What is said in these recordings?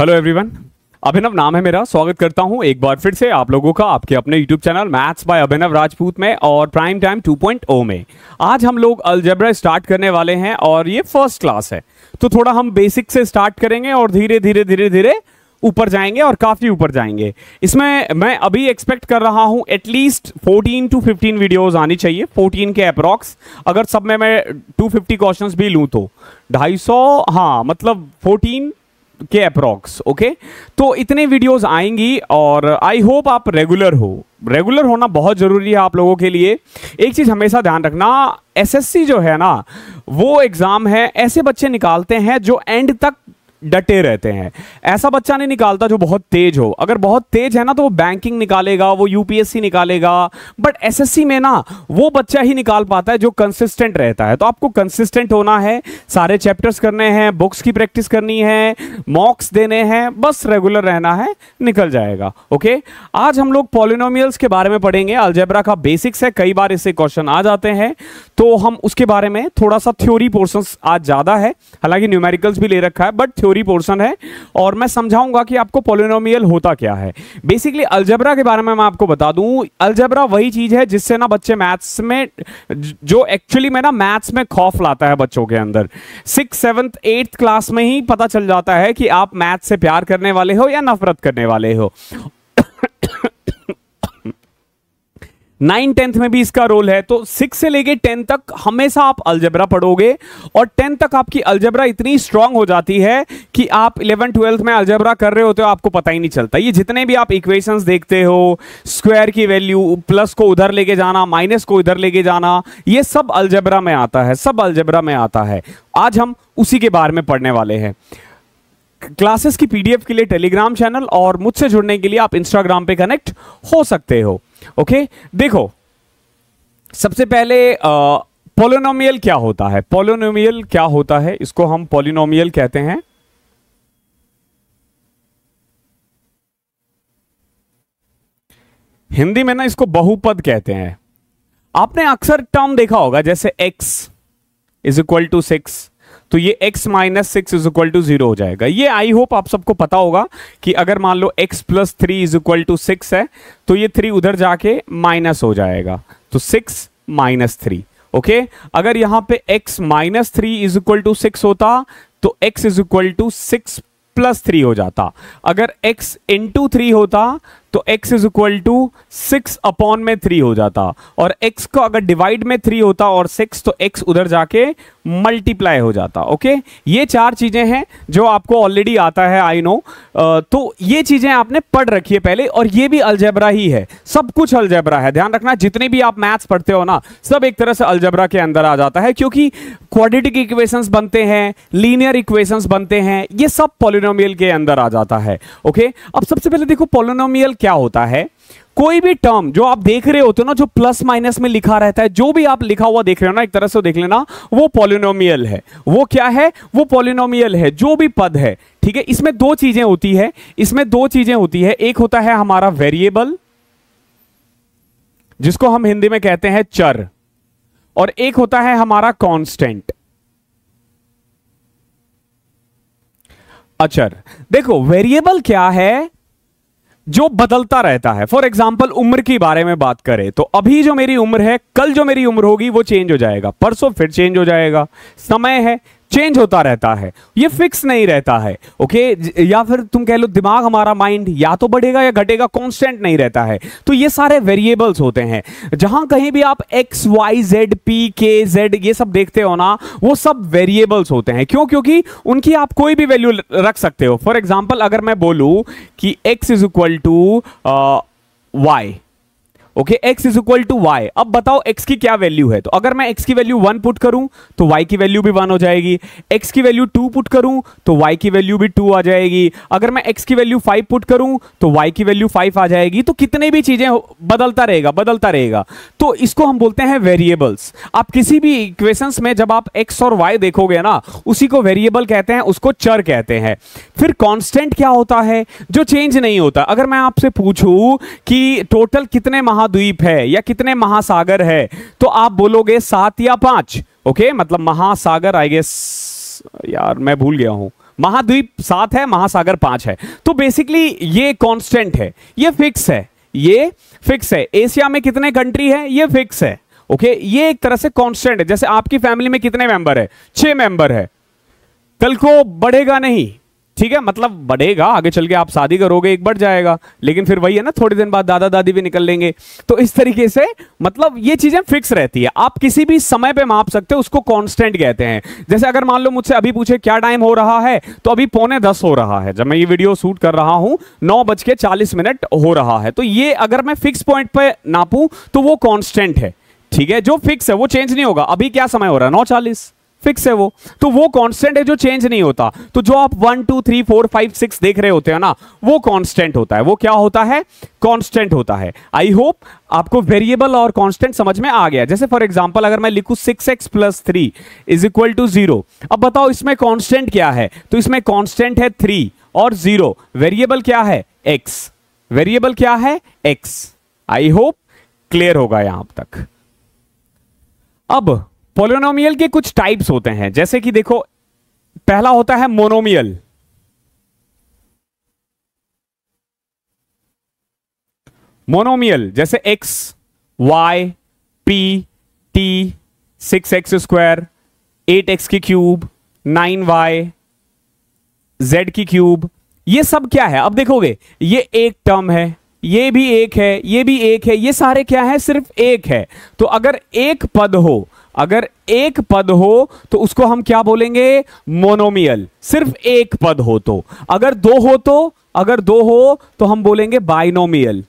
Hello everyone अभिनव नाम है मेरा स्वागत करता हूं एक बार फिर से आप लोगों का आपके अपने YouTube channel maths by Abhinav Rajput में और प्राइम टाइम 2.0 में आज हम लोग अलजेब्रा स्टार्ट करने वाले हैं और ये फर्स्ट क्लास है तो थोड़ा हम बेसिक से स्टार्ट करेंगे और धीरे धीरे धीरे धीरे ऊपर जाएंगे और काफ़ी ऊपर जाएंगे इसमें मैं अभी एक्सपेक्ट कर रहा हूँ एटलीस्ट 14 टू 15 वीडियोस आनी चाहिए 14 के अप्रॉक्स अगर सब में मैं 250 क्वेश्चंस भी लूँ तो 250 हाँ मतलब 14 के अप्रॉक्स ओके तो इतने वीडियोस आएंगी और आई होप आप रेगुलर हो रेगुलर होना बहुत ज़रूरी है आप लोगों के लिए एक चीज़ हमेशा ध्यान रखना एसएससी जो है ना वो एग्ज़ाम है ऐसे बच्चे निकालते हैं जो एंड तक डटे रहते हैं ऐसा बच्चा नहीं निकालता जो बहुत तेज हो अगर बहुत तेज है ना तो वो बैंकिंग निकालेगा वो यूपीएससी निकालेगा बट एसएससी में ना वो बच्चा ही निकाल पाता है जो कंसिस्टेंट रहता है तो आपको कंसिस्टेंट होना है सारे चैप्टर्स करने हैं बुक्स की प्रैक्टिस करनी है मॉक्स देने हैं बस रेगुलर रहना है निकल जाएगा ओके आज हम लोग पॉलिनोमियल्स के बारे में पढ़ेंगे अलजेबरा का बेसिक्स है कई बार इससे क्वेश्चन आ जाते हैं तो हम उसके बारे में थोड़ा सा थ्योरी पोर्सन आज ज़्यादा है हालांकि न्यूमेरिकल्स भी ले रखा है बट थ्योरी पोर्शन है और मैं समझाऊंगा कि आपको पोलिनोमियल होता क्या है बेसिकली अल्जबरा के बारे में मैं आपको बता दूं अल्जबरा वही चीज है जिससे ना बच्चे मैथ्स में जो एक्चुअली में ना मैथ्स में खौफ लाता है बच्चों के अंदर सिक्स सेवंथ एट्थ क्लास में ही पता चल जाता है कि आप मैथ्स से प्यार करने वाले हो या नफरत करने वाले हो नाइन टेंथ में भी इसका रोल है तो सिक्स से लेके टेंथ तक हमेशा आप अल्जबरा पढ़ोगे और टेंथ तक आपकी अल्जबरा इतनी स्ट्रांग हो जाती है कि आप इलेवन ट्वेल्थ में अल्जबरा कर रहे होते हो आपको पता ही नहीं चलता ये जितने भी आप इक्वेशंस देखते हो स्क्वायर की वैल्यू प्लस को उधर लेके जाना माइनस को इधर लेके जाना ये सब अल्जबरा में आता है सब अल्जबरा में आता है आज हम उसी के बारे में पढ़ने वाले हैं क्लासेस की पीडीएफ के लिए टेलीग्राम चैनल और मुझसे जुड़ने के लिए आप इंस्टाग्राम पे कनेक्ट हो सकते हो ओके देखो सबसे पहले पोलिनोमियल क्या होता है पोलिनोमियल क्या होता है इसको हम पोलिनोमियल कहते हैं हिंदी में ना इसको बहुपद कहते हैं आपने अक्सर टर्म देखा होगा जैसे x is equal to six तो ये x minus six is equal to zero हो जाएगा ये आई होप आप सबको पता होगा कि अगर मान लो x plus three is equal to six है तो ये थ्री उधर जाके माइनस हो जाएगा तो सिक्स माइनस थ्री ओके अगर यहां पे x minus three is equal to six होता तो x is equal to six plus three हो जाता अगर x इंटू थ्री होता तो x is equal to six upon में थ्री हो जाता और x को अगर डिवाइड में थ्री होता और सिक्स तो x उधर जाके मल्टीप्लाई हो जाता ओके ये चार चीज़ें हैं जो आपको ऑलरेडी आता है आई नो तो ये चीज़ें आपने पढ़ रखी है पहले और ये भी अल्जेब्रा ही है सब कुछ अल्जेब्रा है ध्यान रखना जितने भी आप मैथ्स पढ़ते हो ना सब एक तरह से अलजबरा के अंदर आ जाता है क्योंकि क्वाड्रेटिक इक्वेशंस बनते हैं लीनियर इक्वेशंस बनते हैं ये सब पॉलिनोमियल के अंदर आ जाता है ओके अब सबसे पहले देखो पॉलिनोमियल क्या होता है कोई भी टर्म जो आप देख रहे होते हो ना जो प्लस माइनस में लिखा रहता है जो भी आप लिखा हुआ देख रहे हो ना एक तरह से देख लेना वो पॉलिनोमियल है वो क्या है वो पॉलिनोमियल है जो भी पद है ठीक है इसमें दो चीजें होती है इसमें दो चीजें होती है एक होता है हमारा वेरिएबल जिसको हम हिंदी में कहते हैं चर और एक होता है हमारा कॉन्स्टेंट अचर देखो वेरिएबल क्या है जो बदलता रहता है फॉर एग्जाम्पल उम्र के बारे में बात करें तो अभी जो मेरी उम्र है कल जो मेरी उम्र होगी वो चेंज हो जाएगा परसों फिर चेंज हो जाएगा समय है चेंज होता रहता है ये फिक्स नहीं रहता है ओके या फिर तुम कह लो दिमाग हमारा माइंड या तो बढ़ेगा या घटेगा कॉन्स्टेंट नहीं रहता है तो ये सारे वेरिएबल्स होते हैं जहां कहीं भी आप एक्स वाई जेड पी के जेड ये सब देखते हो ना वो सब वेरिएबल्स होते हैं क्यों क्योंकि उनकी आप कोई भी वैल्यू रख सकते हो फॉर एग्जाम्पल अगर मैं बोलूँ कि X is equal to Y okay X is equal to Y अब बताओ एक्स की क्या वैल्यू है तो अगर मैं एक्स की वैल्यू वन पुट करूं तो वाई की वैल्यू भी वन हो जाएगी एक्स की वैल्यू टू पुट करूं तो वाई की वैल्यू भी टू आ जाएगी अगर मैं एक्स की वैल्यू फाइव पुट करूं तो वाई की वैल्यू फाइव आ जाएगी तो कितने भी चीजें बदलता रहेगा बदलता रहेगा तो इसको हम बोलते हैं वेरिएबल्स आप किसी भी इक्वेशन में जब आप एक्स और वाई देखोगे ना उसी को वेरिएबल कहते हैं उसको चर कहते हैं फिर कॉन्स्टेंट क्या होता है जो चेंज नहीं होता अगर मैं आपसे पूछू कि टोटल कितने महा महाद्वीप है या कितने महासागर है तो आप बोलोगे सात या पांच ओके मतलब महासागर आई गेस यार मैं भूल गया हूं महाद्वीप सात है महासागर पांच है तो बेसिकली ये कांस्टेंट है ये फिक्स है ये फिक्स है एशिया में कितने कंट्री है ये फिक्स है ओके ये एक तरह से कांस्टेंट है जैसे आपकी फैमिली में कितने मेंबर है छह मेंबर है कल को बढ़ेगा नहीं ठीक है मतलब बढ़ेगा आगे चल के आप शादी करोगे एक बढ़ जाएगा लेकिन फिर वही है ना थोड़े दिन बाद दादा दादी भी निकल लेंगे तो इस तरीके से मतलब ये चीजें फिक्स रहती है आप किसी भी समय पे माप सकते हो उसको कांस्टेंट कहते हैं जैसे अगर मान लो मुझसे अभी पूछे क्या टाइम हो रहा है तो अभी पौने दस हो रहा है जब मैं ये वीडियो शूट कर रहा हूं नौ बज के चालीस मिनट हो रहा है तो ये अगर मैं फिक्स पॉइंट पे नापू तो वो कॉन्स्टेंट है ठीक है जो फिक्स है वो चेंज नहीं होगा अभी क्या समय हो रहा है नौ चालीस फिक्स है वो तो वो कांस्टेंट है जो चेंज नहीं होता तो जो आप one two three four five six देख रहे होते हो ना वो कांस्टेंट होता है वो क्या होता है कांस्टेंट होता है आई होप आपको वेरिएबल और कांस्टेंट समझ में आ गया जैसे फॉर एग्जांपल अगर मैं लिखू six x plus three is equal to zero अब बताओ इसमें कॉन्स्टेंट क्या है तो इसमें कॉन्स्टेंट है थ्री और जीरो वेरिएबल क्या है एक्स वेरिएबल क्या है एक्स आई होप क्लियर होगा यहां तक अब पोलिनोमियल के कुछ टाइप्स होते हैं जैसे कि देखो पहला होता है मोनोमियल मोनोमियल जैसे X Y P T six x square eight X की क्यूब नाइन वाई जेड की क्यूब ये सब क्या है अब देखोगे ये एक टर्म है ये भी एक है ये भी एक है ये सारे क्या है सिर्फ एक है तो अगर एक पद हो अगर एक पद हो तो उसको हम क्या बोलेंगे मोनोमियल सिर्फ एक पद हो तो अगर दो हो तो अगर दो हो तो हम बोलेंगे बाइनोमियल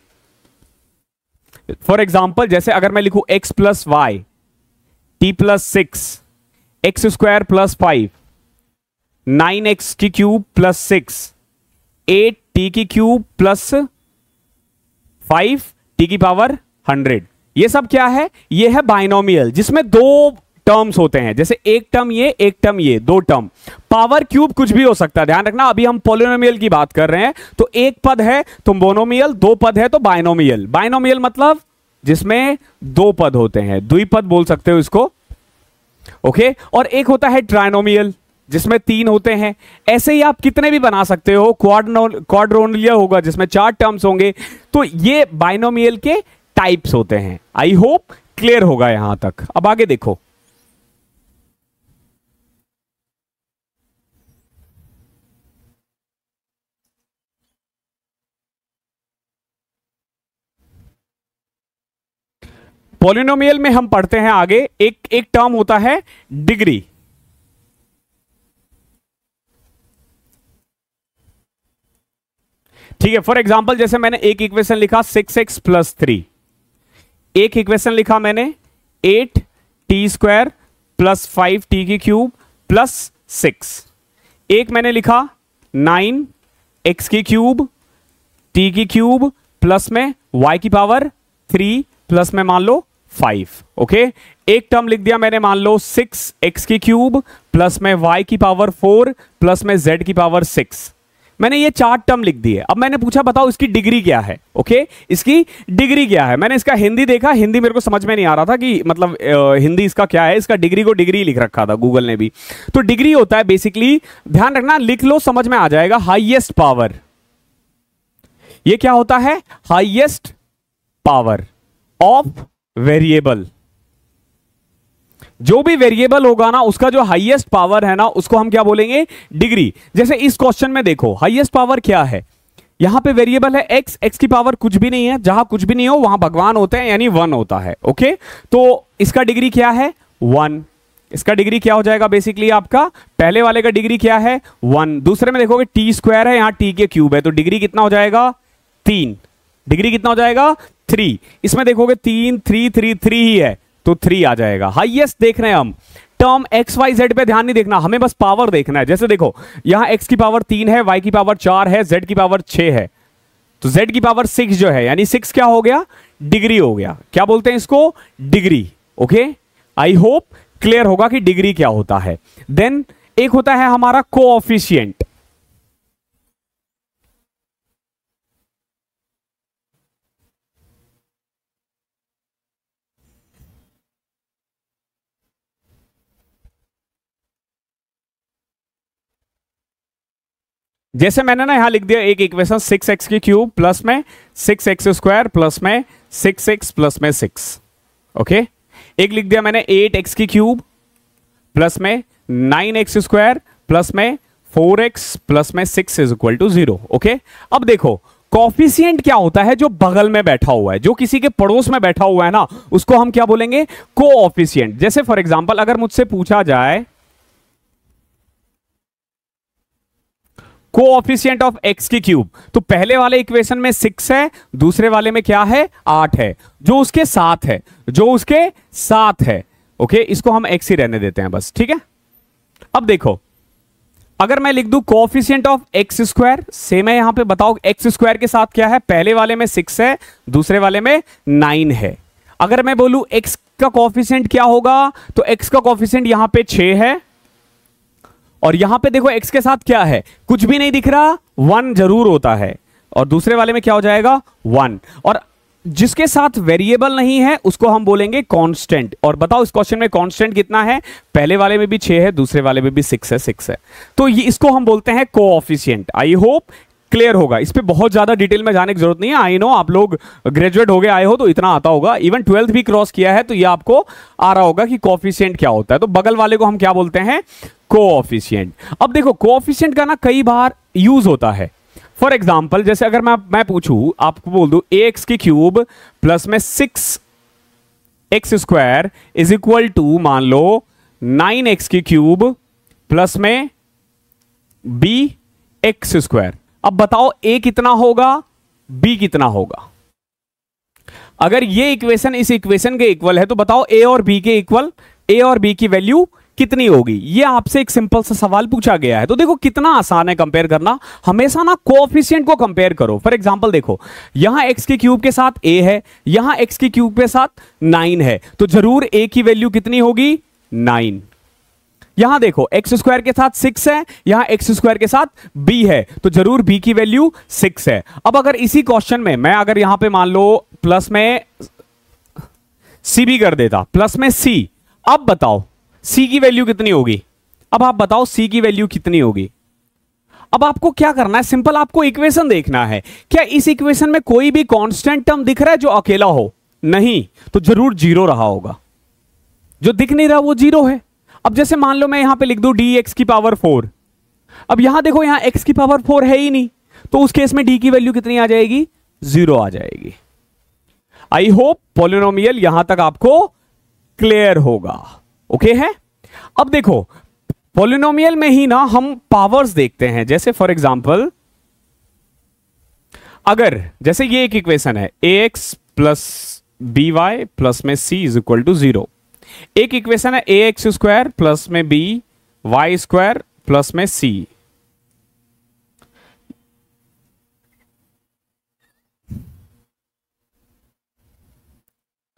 फॉर एग्जाम्पल जैसे अगर मैं लिखू X plus Y T plus six x square plus five nine X की cube plus six eight T की क्यूब प्लस फाइव टी की पावर हंड्रेड ये सब क्या है ये है बाइनोमियल जिसमें दो टर्म्स होते हैं जैसे एक टर्म ये एक टर्म ये दो टर्म पावर क्यूब कुछ भी हो सकता है ध्यान रखना अभी हम पोलिनोमियल की बात कर रहे हैं तो एक पद है तो मोनोमियल दो पद है तो बाइनोमियल बाइनोमियल मतलब जिसमें दो पद होते हैं द्विपद बोल सकते हो इसको ओके और एक होता है ट्राइनोमियल जिसमें तीन होते हैं ऐसे ही आप कितने भी बना सकते हो क्वाड्रोनियल होगा जिसमें चार टर्म्स होंगे तो ये बाइनोमियल के टाइप्स होते हैं आई होप क्लियर होगा यहां तक अब आगे देखो पॉलिनोमियल में हम पढ़ते हैं आगे एक एक टर्म होता है डिग्री ठीक है फॉर एग्जाम्पल जैसे मैंने एक इक्वेशन लिखा सिक्स एक्स प्लस थ्री एक इक्वेशन लिखा मैंने eight T square plus five T की क्यूब प्लस सिक्स एक मैंने लिखा नाइन एक्स की क्यूब टी की क्यूब प्लस में वाई की पावर थ्री प्लस में मान लो फाइव ओके एक टर्म लिख दिया मैंने मान लो सिक्स एक्स की क्यूब प्लस में वाई की पावर फोर प्लस में जेड की पावर सिक्स मैंने ये चार टर्म लिख दिए अब मैंने पूछा बताओ इसकी डिग्री क्या है ओके इसकी डिग्री क्या है मैंने इसका हिंदी देखा हिंदी मेरे को समझ में नहीं आ रहा था कि मतलब हिंदी इसका क्या है इसका डिग्री को डिग्री लिख रखा था गूगल ने भी तो डिग्री होता है बेसिकली ध्यान रखना लिख लो समझ में आ जाएगा हाइएस्ट पावर यह क्या होता है हाइएस्ट पावर ऑफ वेरिएबल जो भी वेरिएबल होगा ना उसका जो हाईएस्ट पावर है ना उसको हम क्या बोलेंगे डिग्री जैसे इस क्वेश्चन में देखो हाईएस्ट पावर क्या है यहां पे वेरिएबल है एक्स एक्स की पावर कुछ भी नहीं है जहां कुछ भी नहीं हो वहां भगवान होते हैं यानी वन होता है ओके तो इसका डिग्री क्या है वन इसका डिग्री क्या हो जाएगा बेसिकली आपका पहले वाले का डिग्री क्या है वन दूसरे में देखोगे टी स्क्वायर है यहां टी के क्यूब है तो डिग्री कितना हो जाएगा तीन डिग्री कितना हो जाएगा थ्री इसमें देखोगे तीन थ्री थ्री थ्री ही है तो थ्री आ जाएगा हाईएस्ट देख रहे हैं हम टर्म एक्स वाई जेड पे ध्यान नहीं देखना हमें बस पावर देखना है जैसे देखो यहां एक्स की पावर तीन है वाई की पावर चार है जेड की पावर छह है तो जेड की पावर सिक्स जो है यानी सिक्स क्या हो गया डिग्री हो गया क्या बोलते हैं इसको degree okay I hope clear होगा कि डिग्री क्या होता है देन एक होता है हमारा को ऑफिशियंट जैसे मैंने ना यहां लिख दिया एक इक्वेशन सिक्स एक्स की क्यूब प्लस में सिक्स एक्स स्क्वायर प्लस में सिक्स एक्स प्लस में सिक्स ओके एक लिख दिया मैंने एट एक्स की क्यूब प्लस में नाइन एक्स स्क्वायर प्लस में फोर एक्स प्लस में six is equal to zero okay अब देखो कॉफिशियंट क्या होता है जो बगल में बैठा हुआ है जो किसी के पड़ोस में बैठा हुआ है ना उसको हम क्या बोलेंगे को जैसे फॉर एग्जाम्पल अगर मुझसे पूछा जाए कोऑफिशियंट ऑफ एक्स की क्यूब तो पहले वाले इक्वेशन में सिक्स है दूसरे वाले में क्या है आठ है जो उसके साथ है जो उसके साथ है ओके इसको हम एक्स ही रहने देते हैं बस ठीक है अब देखो अगर मैं लिख दू coefficient of X square same है यहां पे बताओ एक्स स्क्वायर के साथ क्या है पहले वाले में सिक्स है दूसरे वाले में नाइन है अगर मैं बोलू एक्स का कॉफिशियंट क्या होगा तो एक्स का कॉफिशियंट यहां पे छह है और यहां पे देखो एक्स के साथ क्या है कुछ भी नहीं दिख रहा वन जरूर होता है और दूसरे वाले में क्या हो जाएगा वन और जिसके साथ वेरिएबल नहीं है उसको हम बोलेंगे कांस्टेंट और बताओ इस क्वेश्चन में कांस्टेंट कितना है पहले वाले में भी छह है दूसरे वाले में भी सिक्स है सिक्स है तो ये इसको हम बोलते हैं को आई होप क्लियर होगा इस पर बहुत ज्यादा डिटेल में जाने की जरूरत नहीं है आई नो आप लोग ग्रेजुएट हो गए आए हो तो इतना आता होगा इवन ट्वेल्थ भी क्रॉस किया है तो ये आपको आ रहा होगा कि कॉफिशियंट क्या होता है तो बगल वाले को हम क्या बोलते हैं कोऑफिशियंट अब देखो कोऑफिशियंट का ना कई बार यूज होता है फॉर एग्जाम्पल जैसे अगर मैं मैं पूछूं आपको बोल दू एक्स की क्यूब प्लस में six x square is equal to मान लो नाइन एक्स की क्यूब प्लस में बी एक्स स्क्वायर अब बताओ ए कितना होगा बी कितना होगा अगर ये इक्वेशन इस इक्वेशन के इक्वल है तो बताओ ए और बी के इक्वल ए और बी की वैल्यू कितनी होगी ये आपसे एक सिंपल सा सवाल पूछा गया है तो देखो कितना आसान है कंपेयर करना हमेशा ना कोऑफिशिएंट को कंपेयर करो फॉर एग्जांपल देखो यहां एक्स के क्यूब के साथ ए है यहां एक्स के क्यूब के साथ नाइन है तो जरूर ए की वैल्यू कितनी होगी नाइन यहां देखो एक्स स्क्वायर के साथ सिक्स है यहां एक्स स्क्वायर के साथ बी है तो जरूर बी की वैल्यू सिक्स है अब अगर इसी क्वेश्चन में मैं अगर यहां पे मान लो प्लस में सी भी कर देता प्लस में सी अब बताओ सी की वैल्यू कितनी होगी अब आप बताओ सी की वैल्यू कितनी होगी अब आपको क्या करना है सिंपल आपको इक्वेशन देखना है क्या इस इक्वेशन में कोई भी कांस्टेंट टर्म दिख रहा है जो अकेला हो नहीं तो जरूर जीरो रहा होगा जो दिख नहीं रहा वो जीरो है अब जैसे मान लो मैं यहां पे लिख दू डी एक्स की पावर फोर अब यहां देखो यहां एक्स की पावर फोर है ही नहीं तो उस केस में डी की वैल्यू कितनी आ जाएगी जीरो आ जाएगी आई होप पोलिनोमियल यहां तक आपको क्लियर होगा ओके है अब देखो पोलिनोमियल में ही ना हम पावर्स देखते हैं जैसे फॉर एग्जाम्पल अगर जैसे ये एक इक्वेशन है ए X plus B Y plus में C is equal to zero एक इक्वेशन है ए एक्स स्क्वायर प्लस में बी वाई स्क्वायर प्लस में सी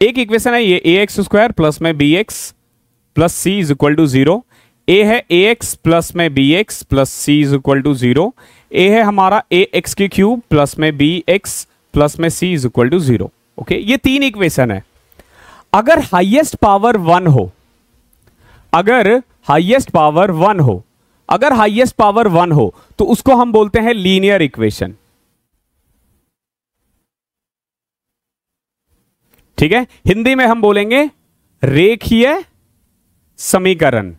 एक इक्वेशन है ये ए एक्स स्क्वायर प्लस में B x plus C is equal to zero A है ए एक्स प्लस में B x plus C is equal to zero A है हमारा ए एक्स की क्यूब प्लस में बी एक्स प्लस में C is equal to zero okay ये तीन equation है अगर हाईएस्ट पावर वन हो अगर हाईएस्ट पावर वन हो अगर हाईएस्ट पावर वन हो तो उसको हम बोलते हैं लीनियर इक्वेशन ठीक है हिंदी में हम बोलेंगे रेखीय समीकरण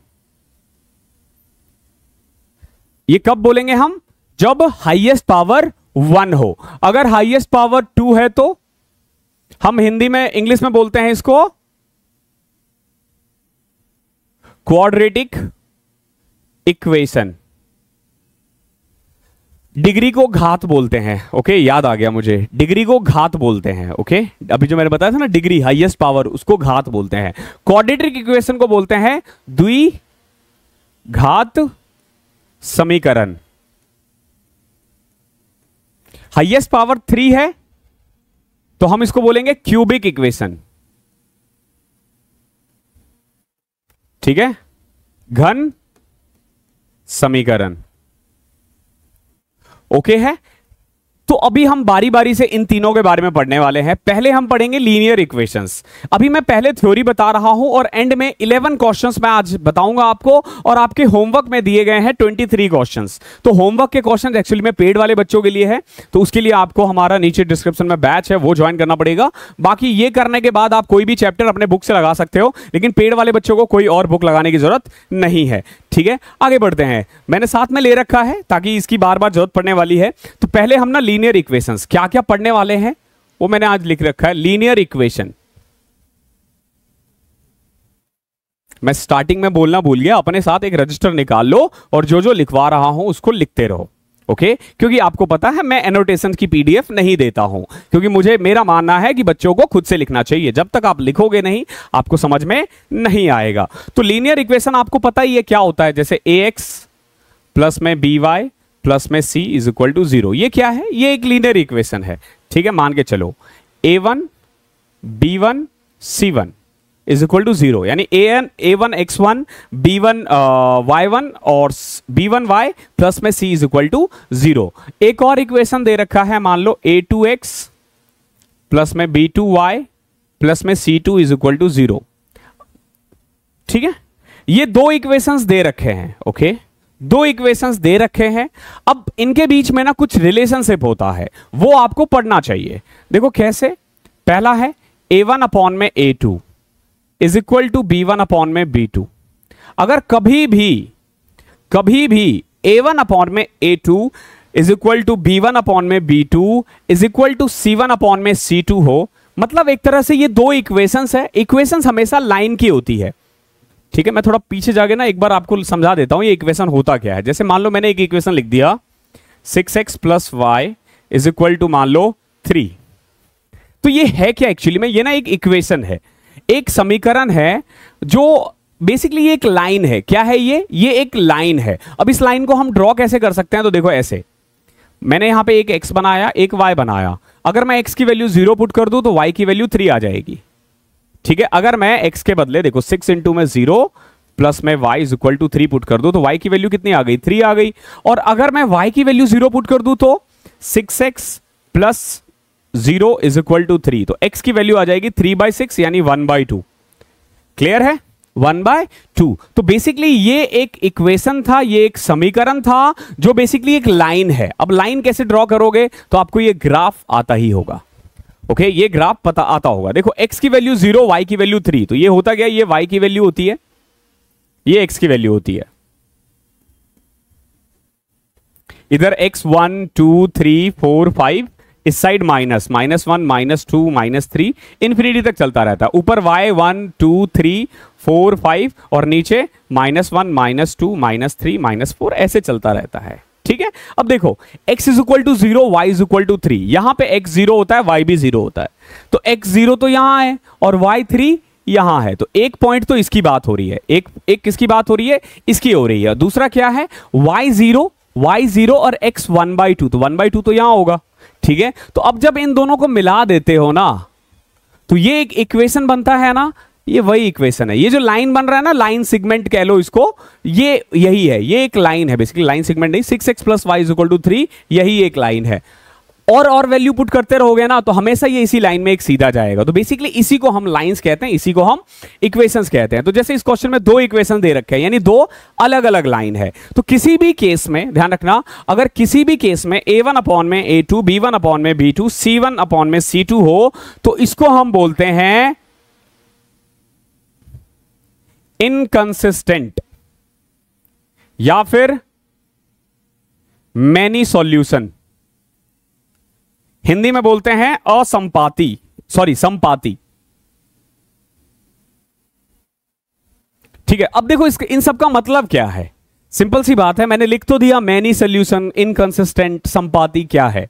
ये कब बोलेंगे हम जब हाईएस्ट पावर वन हो अगर हाईएस्ट पावर टू है तो हम हिंदी में इंग्लिश में बोलते हैं इसको क्वाड्रेटिक इक्वेशन डिग्री को घात बोलते हैं ओके याद आ गया मुझे डिग्री को घात बोलते हैं ओके अभी जो मैंने बताया था ना डिग्री हाईएस्ट पावर उसको घात बोलते हैं क्वाड्रेटिक इक्वेशन को बोलते हैं द्वि घात समीकरण हाईएस्ट पावर थ्री है तो हम इसको बोलेंगे क्यूबिक इक्वेशन ठीक है घन समीकरण ओके है तो अभी हम बारी बारी से इन तीनों के बारे में पढ़ने वाले हैं पहले हम पढ़ेंगे लीनियर इक्वेशंस अभी मैं पहले थ्योरी बता रहा हूं और एंड में इलेवन क्वेश्चंस मैं आज बताऊंगा आपको और आपके होमवर्क में दिए गए हैं ट्वेंटी थ्री क्वेश्चन तो होमवर्क के क्वेश्चन एक्चुअली में पेड वाले बच्चों के लिए है तो उसके लिए आपको हमारा नीचे डिस्क्रिप्शन में बैच है वो ज्वाइन करना पड़ेगा बाकी ये करने के बाद आप कोई भी चैप्टर अपने बुक से लगा सकते हो लेकिन पेड वाले बच्चों को कोई और बुक लगाने की जरूरत नहीं है ठीक है आगे बढ़ते हैं मैंने साथ में ले रखा है ताकि इसकी बार बार जरूरत पड़ने वाली है तो पहले हम ना लीनियर इक्वेशन क्या क्या पढ़ने वाले हैं वो मैंने आज लिख रखा है लीनियर इक्वेशन मैं स्टार्टिंग में बोलना भूल गया अपने साथ एक रजिस्टर निकाल लो और जो जो लिखवा रहा हूं उसको लिखते रहो ओके okay? क्योंकि आपको पता है मैं एनोटेशन की पीडीएफ नहीं देता हूं क्योंकि मुझे मेरा मानना है कि बच्चों को खुद से लिखना चाहिए जब तक आप लिखोगे नहीं आपको समझ में नहीं आएगा तो लीनियर इक्वेशन आपको पता ही है क्या होता है जैसे ए एक्स प्लस में बी वाई प्लस में C is equal to zero ये क्या है ये एक लीनियर इक्वेशन है ठीक है मान के चलो A one B one C one is equal to zero यानी A N A one X one B one Y one और बी वन वाई प्लस में C is equal to zero एक और इक्वेशन दे रखा है मान लो ए टू एक्स प्लस में बी टू वाई प्लस में सी two is equal to zero ठीक है ये दो इक्वेशंस दे रखे हैं ओके दो इक्वेशंस दे रखे हैं अब इनके बीच में ना कुछ रिलेशनशिप होता है वो आपको पढ़ना चाहिए देखो कैसे पहला है ए वन अपॉन में ए two is equal to B one upon में बी टू अगर कभी भी कभी भी ए वन अपॉन में ए two is equal to B one upon में B two is equal to C one upon में सी टू हो मतलब एक तरह से ये दो इक्वेशंस है इक्वेशंस हमेशा लाइन की होती है ठीक है मैं थोड़ा पीछे जाके ना एक बार आपको समझा देता हूं ये इक्वेशन होता क्या है जैसे मान लो मैंने एक इक्वेशन लिख दिया six x plus Y is equal to मान लो थ्री तो ये है क्या एक्चुअली में ये ना एक इक्वेशन है एक समीकरण है जो बेसिकली एक लाइन है क्या है ये ये एक लाइन है अब इस लाइन को हम ड्रॉ कैसे कर सकते हैं तो देखो ऐसे मैंने यहां पे एक एक्स बनाया एक वाई बनाया अगर मैं एक्स की वैल्यू जीरो पुट कर दू तो वाई की वैल्यू थ्री आ जाएगी ठीक है अगर मैं एक्स के बदले देखो सिक्स इंटू में जीरो प्लस में y is equal to three put कर दू तो y की वैल्यू कितनी आ गई थ्री आ गई और अगर मैं y की वैल्यू जीरो पुट कर दू तो six x plus zero is equal to three तो एक्स की वैल्यू आ जाएगी थ्री बाय सिक्स यानी वन बाय टू क्लियर है वन बाय टू तो बेसिकली ये एक इक्वेशन था ये एक समीकरण था जो बेसिकली एक लाइन है अब लाइन कैसे ड्रॉ करोगे तो आपको ये ग्राफ आता ही होगा ओके ये ग्राफ पता आता होगा देखो x की वैल्यू जीरो y की वैल्यू थ्री तो ये होता गया ये y की वैल्यू होती है ये x की वैल्यू होती है इधर x one two three four five इस side minus minus one minus two minus three infinity तक चलता रहता है ऊपर y one two three four five और नीचे minus one minus two minus three minus four ऐसे चलता रहता है ठीक है अब देखो x is equal to zero y is equal to three यहां पे x जीरो होता है y भी जीरो होता है तो x जीरो तो यहां है और y थ्री यहां है तो एक पॉइंट तो इसकी बात हो रही है एक एक किसकी बात हो रही है इसकी हो रही है दूसरा क्या है y जीरो y जीरो और x वन बाई टू तो वन बाई टू तो यहां होगा ठीक है तो अब जब इन दोनों को मिला देते हो ना तो ये एक इक्वेशन बनता है ना ये वही इक्वेशन है ये जो लाइन बन रहा है ना लाइन सेगमेंट कह लो इसको ये यही है ये एक लाइन है बेसिकली लाइन सेगमेंट नहीं six x plus Y is equal to three यही एक लाइन है और और वैल्यू पुट करते रहोगे ना तो हमेशा ये इसी लाइन में एक सीधा जाएगा तो बेसिकली इसी को हम लाइंस कहते हैं इसी को हम इक्वेशंस कहते हैं तो जैसे इस क्वेश्चन में दो इक्वेशन दे रखे हैं यानी दो अलग अलग लाइन है तो किसी भी केस में ध्यान रखना अगर किसी भी केस में ए वन अपॉन में ए टू बी वन अपॉन में बी टू सी वन अपॉन में सी टू हो तो इसको हम बोलते हैं इनकंसिस्टेंट या फिर मैनी सॉल्यूशन हिंदी में बोलते हैं असंपाति सॉरी संपाति ठीक है अब देखो इसके इन सब का मतलब क्या है सिंपल सी बात है मैंने लिख तो दिया मैनी सोल्यूशन इनकंसिस्टेंट संपाति क्या है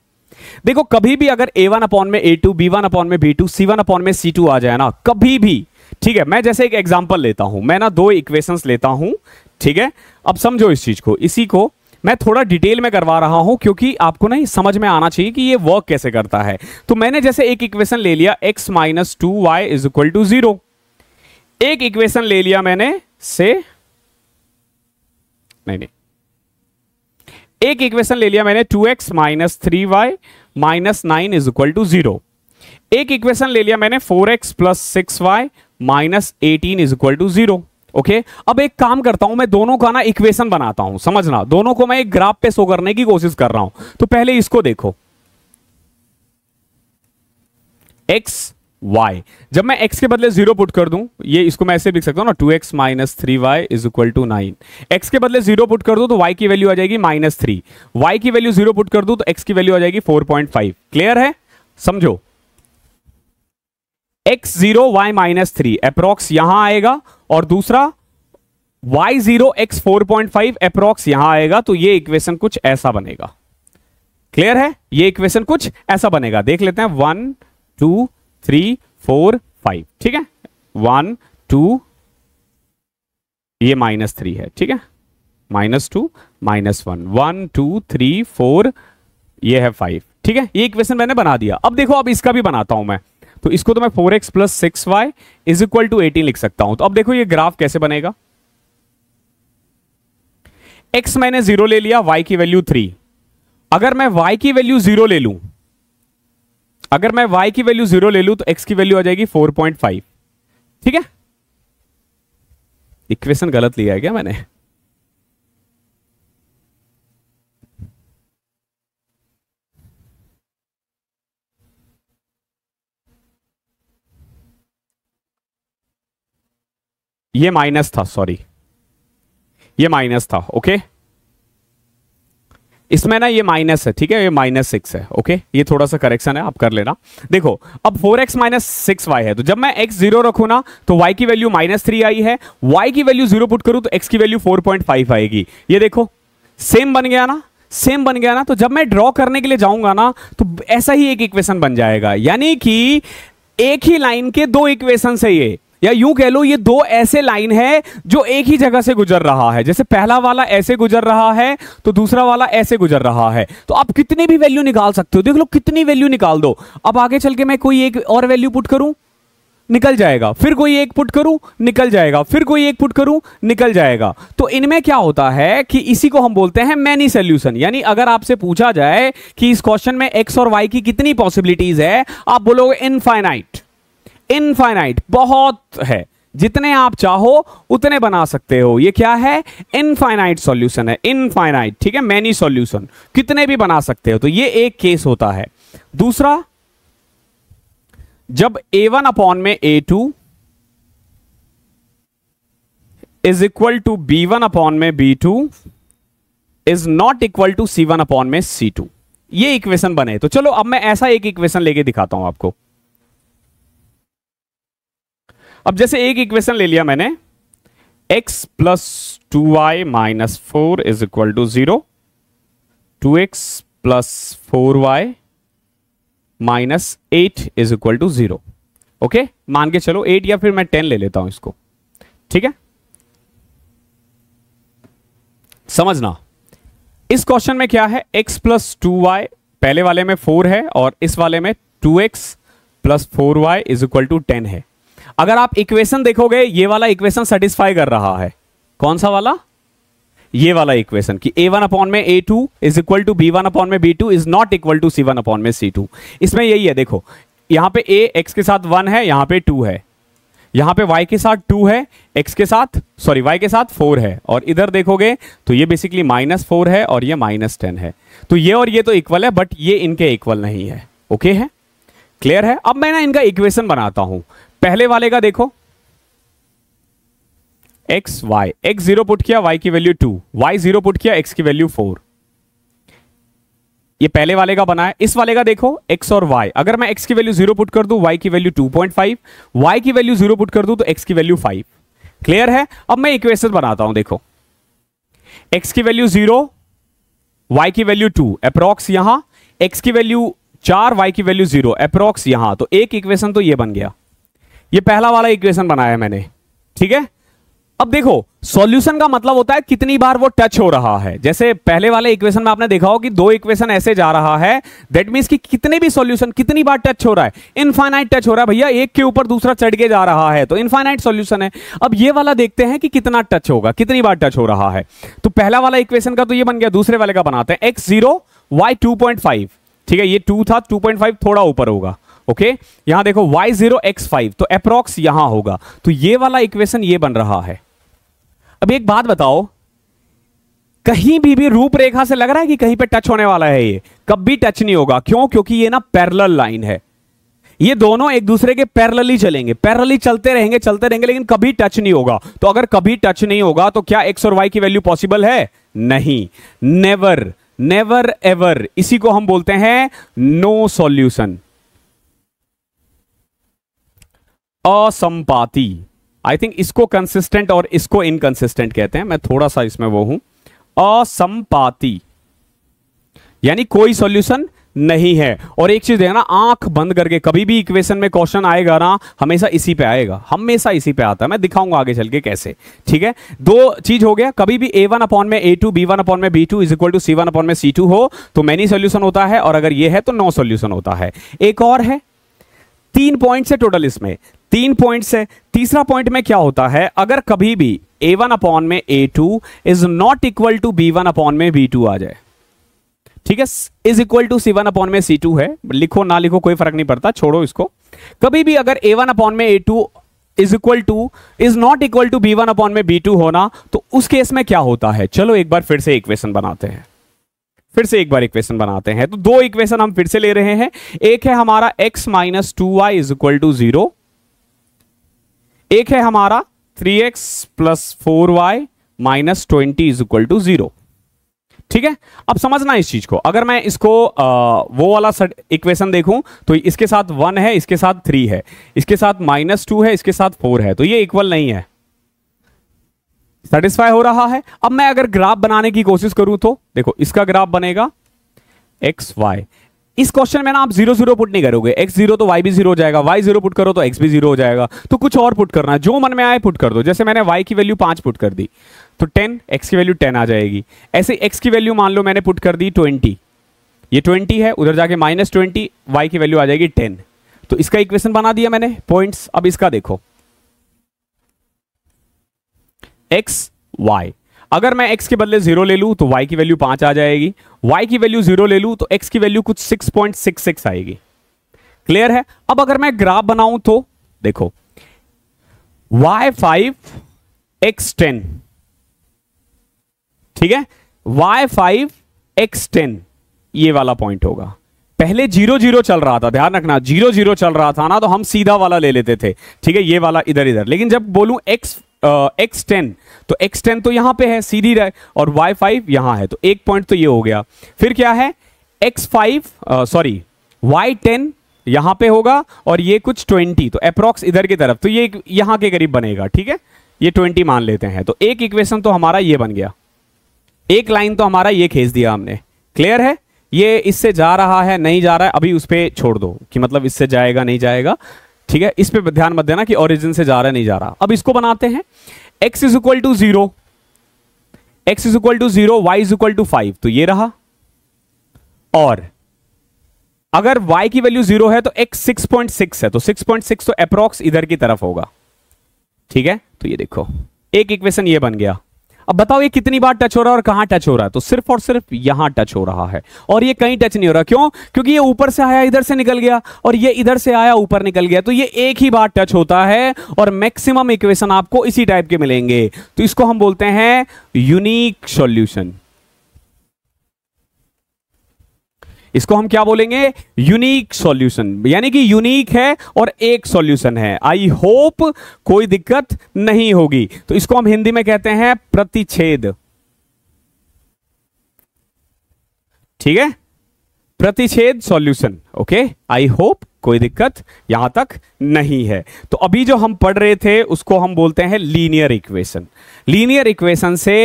देखो कभी भी अगर ए वन अपॉन में ए टू बी वन अपॉन में बी टू सी वन अपॉन में सी टू आ जाए ना कभी भी ठीक है मैं जैसे एक एग्जांपल लेता हूं मैं ना दो इक्वेशंस लेता हूं ठीक है अब समझो इस चीज को इसी को मैं थोड़ा डिटेल में करवा रहा हूं क्योंकि आपको ना समझ में आना चाहिए कि ये वर्क कैसे करता है तो मैंने जैसे एक इक्वेशन ले लिया x minus two y is equal to zero एक इक्वेशन ले लिया मैंने से नहीं नहीं एक इक्वेशन ले लिया मैंने two x minus three y minus nine is equal to zero एक इक्वेशन ले लिया मैंने four x plus six y minus eighteen is equal to zero okay अब एक काम करता हूं मैं दोनों का ना इक्वेशन बनाता हूं समझना दोनों को मैं एक ग्राफ पे शो करने की कोशिश कर रहा हूं तो पहले इसको देखो एक्स वाई जब मैं एक्स के बदले जीरो पुट कर दूं ये इसको मैं ऐसे लिख सकता हूं ना two x minus three y is equal to nine x के बदले जीरो पुट कर दूं तो वाई की वैल्यू आ जाएगी माइनस थ्री वाई की वैल्यू जीरो पुट कर दूं तो एक्स की वैल्यू आ जाएगी फोर पॉइंट फाइव क्लियर है समझो x zero y minus three approx यहां आएगा और दूसरा y zero x four point five approx यहां आएगा तो ये इक्वेशन कुछ ऐसा बनेगा क्लियर है ये इक्वेशन कुछ ऐसा बनेगा देख लेते हैं one two three four five ठीक है वन टू ये माइनस थ्री है ठीक है minus two minus one one two three four ये है फाइव ठीक है ये इक्वेशन मैंने बना दिया अब देखो अब इसका भी बनाता हूं मैं तो इसको तो मैं four x plus six y is equal to eighteen लिख सकता हूं तो अब देखो ये ग्राफ कैसे बनेगा एक्स मैंने जीरो ले लिया वाई की वैल्यू थ्री अगर मैं वाई की वैल्यू जीरो ले लू अगर मैं वाई की वैल्यू जीरो ले लू तो एक्स की वैल्यू आ जाएगी फोर पॉइंट फाइव ठीक है इक्वेशन गलत लिया है क्या मैंने ये माइनस था सॉरी ये माइनस था ओके इसमें ना ये माइनस है ठीक है ये माइनस सिक्स है ओके ये थोड़ा सा करेक्शन है आप कर लेना देखो अब four x minus six y है तो जब मैं एक्स जीरो रखू ना तो वाई की वैल्यू माइनस थ्री आई है वाई की वैल्यू जीरो पुट करूं तो एक्स की वैल्यू फोर पॉइंट फाइव आएगी ये देखो सेम बन गया ना सेम बन गया ना तो जब मैं ड्रॉ करने के लिए जाऊंगा ना तो ऐसा ही एक इक्वेशन बन जाएगा यानी कि एक ही लाइन के दो इक्वेशन है ये या यूं कह लो ये दो ऐसे लाइन है जो एक ही जगह से गुजर रहा है जैसे पहला वाला ऐसे गुजर रहा है तो दूसरा वाला ऐसे गुजर रहा है तो आप कितनी भी वैल्यू निकाल सकते हो देख लो कितनी वैल्यू निकाल दो अब आगे चल के मैं कोई एक और वैल्यू पुट करूं निकल जाएगा फिर कोई एक पुट करूं निकल जाएगा फिर कोई एक पुट करूं निकल जाएगा तो इनमें क्या होता है कि इसी को हम बोलते हैं मैनी सोल्यूशन यानी अगर आपसे पूछा जाए कि इस क्वेश्चन में एक्स और वाई की कितनी पॉसिबिलिटीज है आप बोलोगे इनफाइनाइट इनफाइनाइट बहुत है जितने आप चाहो उतने बना सकते हो ये क्या है इनफाइनाइट सॉल्यूशन है इनफाइनाइट ठीक है मैनी सॉल्यूशन कितने भी बना सकते हो तो ये एक केस होता है दूसरा जब ए वन अपॉन में ए two is equal to B one upon में B two is not equal to C one upon में सी टू ये इक्वेशन बने तो चलो अब मैं ऐसा एक इक्वेशन लेके दिखाता हूं आपको अब जैसे एक इक्वेशन ले लिया मैंने x plus two y minus four is equal to zero two x plus four y minus eight is equal to zero okay मान के चलो एट या फिर मैं टेन ले लेता हूं इसको ठीक है समझना इस क्वेश्चन में क्या है x प्लस टू वाई पहले वाले में फोर है और इस वाले में two x plus four y is equal to ten है अगर आप इक्वेशन देखोगे ये वाला इक्वेशन सेटिस्फाई कर रहा है कौन सा वाला ये वाला इक्वेशन कि ए वन अपॉन में ए two is equal to B one upon में B two is not equal to C one upon में सी टू इसमें यही है देखो यहां पे a x के साथ वन है यहां पे टू है यहां पे y के साथ टू है x के साथ सॉरी y के साथ फोर है और इधर देखोगे तो ये बेसिकली माइनस फोर है और ये माइनस टेन है तो ये और ये तो इक्वल है बट ये इनके इक्वल नहीं है ओके है क्लियर है अब मैं ना इनका इक्वेशन बनाता हूं पहले वाले का देखो x y x zero put किया वाई की value two y zero put किया एक्स की वैल्यू फोर ये पहले वाले का बनाया इस वाले का देखो x और y अगर मैं x की वैल्यू जीरो पुट कर दू y की वैल्यू 2.5 y की वैल्यू जीरो पुट कर दू तो x की वैल्यू 5 क्लियर है अब मैं इक्वेशन बनाता हूं देखो x की वैल्यू जीरो y की वैल्यू टू अप्रोक्स यहां x की वैल्यू चार y की वैल्यू जीरो अप्रोक्स यहां तो एक इक्वेशन तो ये बन गया ये पहला वाला इक्वेशन बनाया मैंने ठीक है अब देखो सॉल्यूशन का मतलब होता है कितनी बार वो टच हो रहा है जैसे पहले वाले इक्वेशन में आपने देखा हो कि दो इक्वेशन ऐसे जा रहा है दैट मीन कि कितने भी सॉल्यूशन कितनी बार टच हो रहा है इनफाइनाइट टच हो रहा है भैया एक के ऊपर दूसरा चढ़ के जा रहा है तो इनफाइनाइट सॉल्यूशन है अब ये वाला देखते हैं कि कितना टच होगा कितनी बार टच हो रहा है तो पहला वाला इक्वेशन का तो ये बन गया दूसरे वाले का बनाते हैं एक्स जीरो ठीक है ये टू था टू थोड़ा ऊपर होगा ओके यहां देखो वाई जीरो एक्स फाइव तो अप्रोक्स यहां होगा तो ये वाला इक्वेशन ये बन रहा है अब एक बात बताओ कहीं भी भी रूपरेखा से लग रहा है कि कहीं पे टच होने वाला है ये कभी टच नहीं होगा क्यों क्योंकि ये ना पैरेलल लाइन है ये दोनों एक दूसरे के ही चलेंगे ही चलते रहेंगे चलते रहेंगे लेकिन कभी टच नहीं होगा तो अगर कभी टच नहीं होगा तो क्या एक्स और वाई की वैल्यू पॉसिबल है नहीं नेवर नेवर एवर इसी को हम बोलते हैं नो सॉल्यूशन असंपाती आई थिंक इसको कंसिस्टेंट और इसको इनकंसिस्टेंट कहते हैं मैं थोड़ा सा इसमें वो हूं असंपाती यानी कोई सॉल्यूशन नहीं है और एक चीज देखना आंख बंद करके कभी भी इक्वेशन में क्वेश्चन आएगा ना हमेशा इसी पे आएगा हमेशा इसी पे आता है मैं दिखाऊंगा आगे चल के कैसे ठीक है दो चीज हो गया कभी भी ए वन अपॉन में ए टू बी वन अपॉन में B two is equal to C one upon में सी टू हो तो मैनी सोल्यूशन होता है और अगर ये है तो नो सोल्यूशन होता है एक और है तीन पॉइंट है टोटल इसमें तीन पॉइंट्स है तीसरा पॉइंट में क्या होता है अगर कभी भी ए वन अपॉन में ए two is not equal to B one upon में बी टू आ जाए ठीक है is equal to C one upon में सी टू है लिखो ना लिखो कोई फर्क नहीं पड़ता छोड़ो इसको कभी भी अगर ए वन अपॉन में ए two is equal to is not equal to B one upon में बी टू होना तो उस केस में क्या होता है चलो एक बार फिर से इक्वेशन बनाते हैं फिर से एक बार इक्वेशन बनाते हैं तो दो इक्वेशन हम फिर से ले रहे हैं एक है हमारा x minus two y is equal to zero एक है हमारा three x plus four y minus twenty is equal to zero ठीक है अब समझना इस चीज को अगर मैं इसको आ, वो वाला इक्वेशन देखूं तो इसके साथ वन है इसके साथ थ्री है इसके साथ माइनस टू है इसके साथ फोर है तो ये इक्वल नहीं है सेटिस्फाई हो रहा है अब मैं अगर ग्राफ बनाने की कोशिश करूं तो देखो इसका ग्राफ बनेगा एक्स वाई इस क्वेश्चन में ना आप जीरो जीरो पुट नहीं करोगे एक्स जीरो तो वाई भी जीरो हो जाएगा वाई जीरो पुट करो तो एक्स भी जीरो हो जाएगा तो कुछ और पुट करना जो मन में आए पुट कर दो जैसे मैंने वाई की वैल्यू पांच पुट कर दी तो टेन एक्स की वैल्यू टेन आ जाएगी ऐसे एक्स की वैल्यू मान लो मैंने पुट कर दी ट्वेंटी ये ट्वेंटी है उधर जाके माइनस ट्वेंटी वाई की वैल्यू आ जाएगी टेन तो इसका इक्वेशन बना दिया मैंने पॉइंट्स अब इसका देखो एक्स वाई अगर मैं x के बदले जीरो ले लूँ तो y की वैल्यू पाँच आ जाएगी y की वैल्यू जीरो ले लूँ तो x की वैल्यू कुछ 6.66 आएगी क्लियर है अब अगर मैं ग्राफ बनाऊं तो देखो y फाइव एक्स टेन ठीक है y फाइव एक्स टेन ये वाला पॉइंट होगा पहले जीरो जीरो चल रहा था ध्यान रखना जीरो जीरो चल रहा था ना तो हम सीधा वाला ले लेते थे ठीक है ये वाला इधर इधर लेकिन जब बोलूं एक्स एक्स टेन तो एक्स टेन तो यहां पे है सीधी है और वाई फाइव यहां है तो एक पॉइंट तो ये हो गया फिर क्या है x five sorry y ten यहां पे होगा और ये कुछ ट्वेंटी तो अप्रोक्स इधर की तरफ तो ये यहां के करीब बनेगा ठीक है ये ट्वेंटी मान लेते हैं तो एक इक्वेशन तो हमारा ये बन गया एक लाइन तो हमारा ये खींच दिया हमने क्लियर है ये इससे जा रहा है नहीं जा रहा है अभी उस पर छोड़ दो कि मतलब इससे जाएगा नहीं जाएगा ठीक है इस पे ध्यान मत देना कि ओरिजिन से जा रहा नहीं जा रहा अब इसको बनाते हैं x is equal to zero x is equal to zero y is equal to five तो ये रहा और अगर y की वैल्यू जीरो है तो x 6.6 है तो 6.6 तो अप्रोक्स इधर की तरफ होगा ठीक है तो ये देखो एक इक्वेशन ये बन गया अब बताओ ये कितनी बार टच हो रहा है और कहां टच हो रहा है तो सिर्फ और सिर्फ यहां टच हो रहा है और ये कहीं टच नहीं हो रहा क्यों क्योंकि ये ऊपर से आया इधर से निकल गया और ये इधर से आया ऊपर निकल गया तो ये एक ही बार टच होता है और मैक्सिमम इक्वेशन आपको इसी टाइप के मिलेंगे तो इसको हम बोलते हैं यूनिक सोल्यूशन इसको हम क्या बोलेंगे यूनिक सॉल्यूशन यानी कि यूनिक है और एक सॉल्यूशन है आई होप कोई दिक्कत नहीं होगी तो इसको हम हिंदी में कहते हैं प्रतिच्छेद ठीक है प्रतिच्छेद सॉल्यूशन ओके आई होप कोई दिक्कत यहां तक नहीं है तो अभी जो हम पढ़ रहे थे उसको हम बोलते हैं लीनियर इक्वेशन लीनियर इक्वेशन से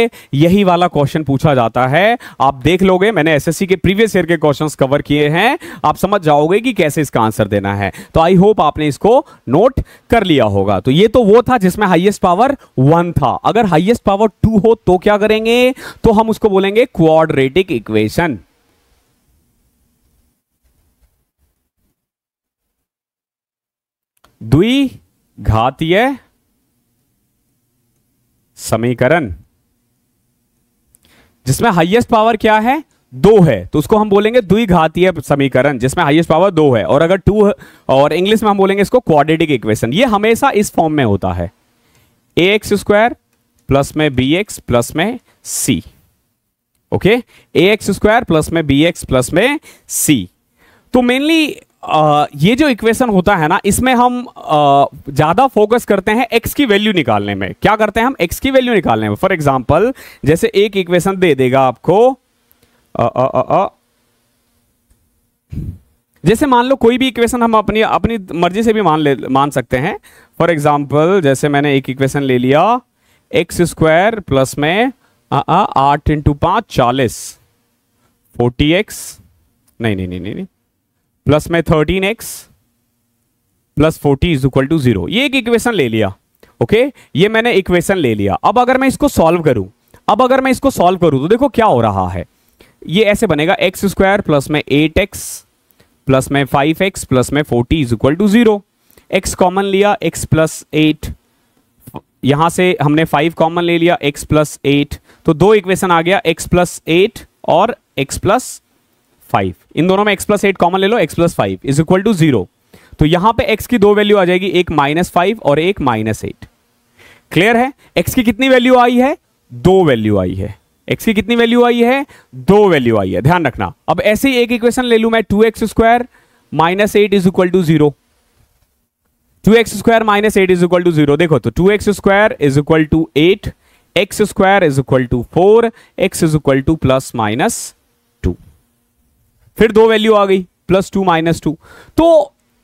यही वाला क्वेश्चन पूछा जाता है आप देख लोगे मैंने एसएससी के प्रीवियस ईयर के क्वेश्चंस कवर किए हैं आप समझ जाओगे कि कैसे इसका आंसर देना है तो आई होप आपने इसको नोट कर लिया होगा तो ये तो वो था जिसमें हाइएस्ट पावर वन था अगर हाइएस्ट पावर टू हो तो क्या करेंगे तो हम उसको बोलेंगे क्वाड्रेटिक इक्वेशन द्विघातीय समीकरण जिसमें हाईएस्ट पावर क्या है दो है तो उसको हम बोलेंगे द्विघातीय समीकरण जिसमें हाईएस्ट पावर दो है और अगर टू और इंग्लिश में हम बोलेंगे इसको क्वाड्रेटिक इक्वेशन ये हमेशा इस फॉर्म में होता है ए एक्स स्क्वायर प्लस में बी एक्स प्लस में c okay a x square plus में बी एक्स प्लस में सी तो मेनली ये जो इक्वेशन होता है ना इसमें हम ज़्यादा फोकस करते हैं एक्स की वैल्यू निकालने में क्या करते हैं हम एक्स की वैल्यू निकालने में फॉर एग्जाम्पल जैसे एक इक्वेशन दे देगा आपको आ, आ, आ, आ, जैसे मान लो कोई भी इक्वेशन हम अपनी अपनी मर्जी से भी मान ले मान सकते हैं फॉर एग्जाम्पल जैसे मैंने एक इक्वेशन ले लिया एक्स स्क्वायर प्लस में आठ इंटू पांच चालीस फोर्टी एक्स नहीं नहीं नहीं नहीं, नहीं प्लस में thirteen x plus forty is equal to zero एक इक्वेशन ले लिया ओके ये मैंने इक्वेशन ले लिया अब अगर मैं इसको सॉल्व करूं अब अगर मैं इसको सॉल्व करूं तो देखो क्या हो रहा है ये ऐसे बनेगा एक्स स्क्वायर प्लस में एट एक्स प्लस में फाइव एक्स प्लस में forty is equal to zero x common लिया एक्स प्लस एट यहां से हमने फाइव कॉमन ले लिया एक्स प्लस एट तो दो इक्वेशन आ गया एक्स प्लस एट और एक्स प्लस फाइव इन दोनों में एक्स प्लस एट कॉमन ले लो x plus five is equal to zero तो यहां पे x की दो वैल्यू आ जाएगी एक माइनस फाइव और एक माइनस एट क्लियर है x की कितनी वैल्यू आई है दो वैल्यू आई है x की कितनी वैल्यू आई है दो वैल्यू आई है ध्यान रखना अब ऐसे ही एक इक्वेशन ले लू मैं two x square minus eight is equal to zero two x square minus eight is equal to zero देखो तो two x square is equal to eight x square is equal to four x is equal to plus minus फिर दो value आ गई plus two minus to तो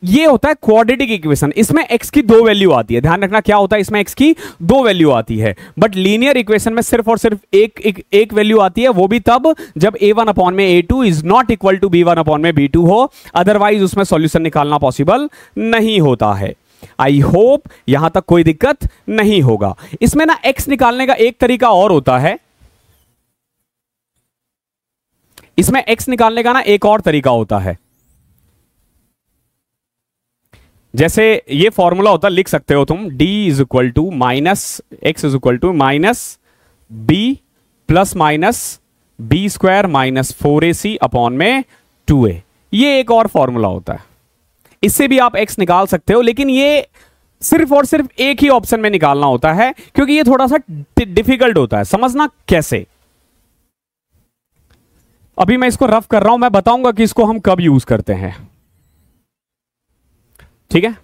ये होता है क्वाड्रेटिक इक्वेशन इसमें एक्स की दो वैल्यू आती है ध्यान रखना क्या होता है इसमें एक्स की दो वैल्यू आती है बट लीनियर इक्वेशन में सिर्फ और सिर्फ एक एक, एक वैल्यू आती है वो भी तब जब ए वन अपॉन में ए two is not equal to B one upon में बी टू हो अदरवाइज उसमें सॉल्यूशन निकालना पॉसिबल नहीं होता है आई होप यहां तक कोई दिक्कत नहीं होगा इसमें ना एक्स निकालने का एक तरीका और होता है इसमें एक्स निकालने का ना एक और तरीका होता है जैसे ये फॉर्मूला होता लिख सकते हो तुम d is equal to minus x is equal to minus b plus minus b square minus four a c upon में टू ए ये एक और फॉर्मूला होता है इससे भी आप x निकाल सकते हो लेकिन ये सिर्फ और सिर्फ एक ही ऑप्शन में निकालना होता है क्योंकि ये थोड़ा सा डिफिकल्ट होता है समझना कैसे अभी मैं इसको रफ कर रहा हूं मैं बताऊंगा कि इसको हम कब यूज करते हैं ठीक है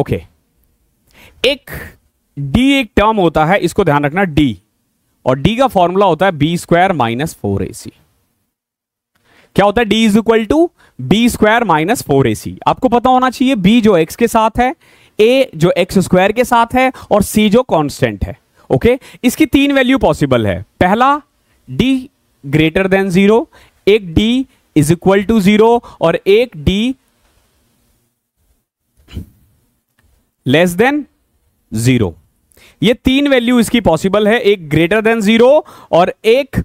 ओके एक डी एक टर्म होता है इसको ध्यान रखना डी और डी का फॉर्मूला होता है b square minus four a c क्या होता है d is equal to b square minus four a आपको पता होना चाहिए बी जो एक्स के साथ है ए जो एक्स स्क्वायर के साथ है और सी जो कांस्टेंट है ओके इसकी तीन वैल्यू पॉसिबल है पहला डी ग्रेटर देन जीरो एक d is equal to zero और एक डी लेस देन जीरो ये तीन वैल्यू इसकी पॉसिबल है एक ग्रेटर देन जीरो और एक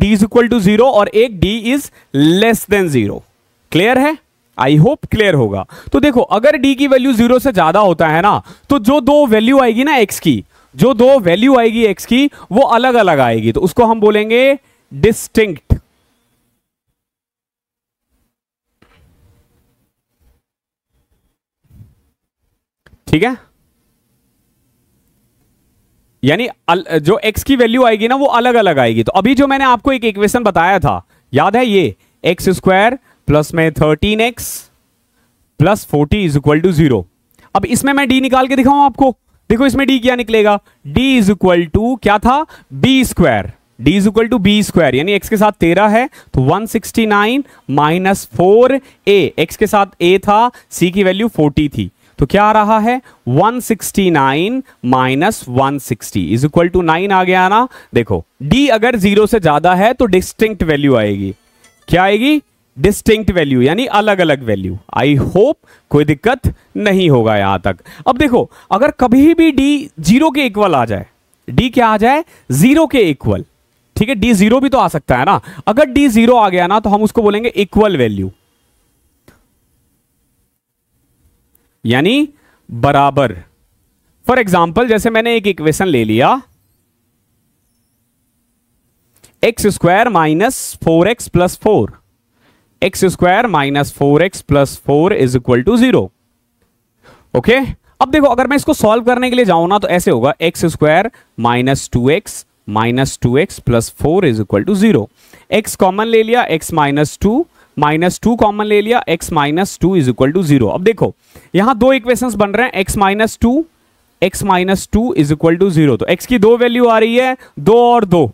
d is equal to zero और एक d is less than zero clear है आई होप क्लियर होगा तो देखो अगर डी की वैल्यू जीरो से ज्यादा होता है ना तो जो दो वैल्यू आएगी ना एक्स की जो दो वैल्यू आएगी एक्स की वो अलग अलग आएगी तो उसको हम बोलेंगे डिस्टिंक्ट ठीक है यानी जो x की वैल्यू आएगी ना वो अलग अलग आएगी तो अभी जो मैंने आपको एक इक्वेशन बताया था याद है ये एक्स स्क्वायर प्लस में thirteen x plus forty is equal to zero अब इसमें मैं डी निकाल के दिखाऊं आपको देखो इसमें डी क्या निकलेगा डी इज इक्वल टू क्या था b square d is equal to b square यानी एक्स के साथ तेरह है तो one sixty nine minus four a x के साथ ए था सी की वैल्यू फोर्टी थी तो क्या आ रहा है 169 sixty nine minus one sixty is equal to nine आ गया ना देखो डी अगर जीरो से ज्यादा है तो डिस्टिंक्ट वैल्यू आएगी क्या आएगी डिस्टिंक्ट वैल्यू यानी अलग अलग वैल्यू आई होप कोई दिक्कत नहीं होगा यहां तक अब देखो अगर कभी भी डी जीरो के इक्वल आ जाए डी क्या आ जाए जीरो के इक्वल ठीक है डी जीरो भी तो आ सकता है ना अगर डी जीरो आ गया ना तो हम उसको बोलेंगे इक्वल वैल्यू यानी बराबर फॉर एग्जाम्पल जैसे मैंने एक इक्वेशन ले लिया x square minus four x plus four x square minus four x plus four is equal to zero okay अब देखो अगर मैं इसको सॉल्व करने के लिए जाऊं ना तो ऐसे होगा x square minus two x minus two x plus four is equal to zero x common ले लिया x minus two minus two common ले लिया x minus two is equal to zero अब देखो यहां दो इक्वेशंस बन रहे हैं x minus two x minus two is equal to zero तो एक्स की दो वैल्यू आ रही है दो और दो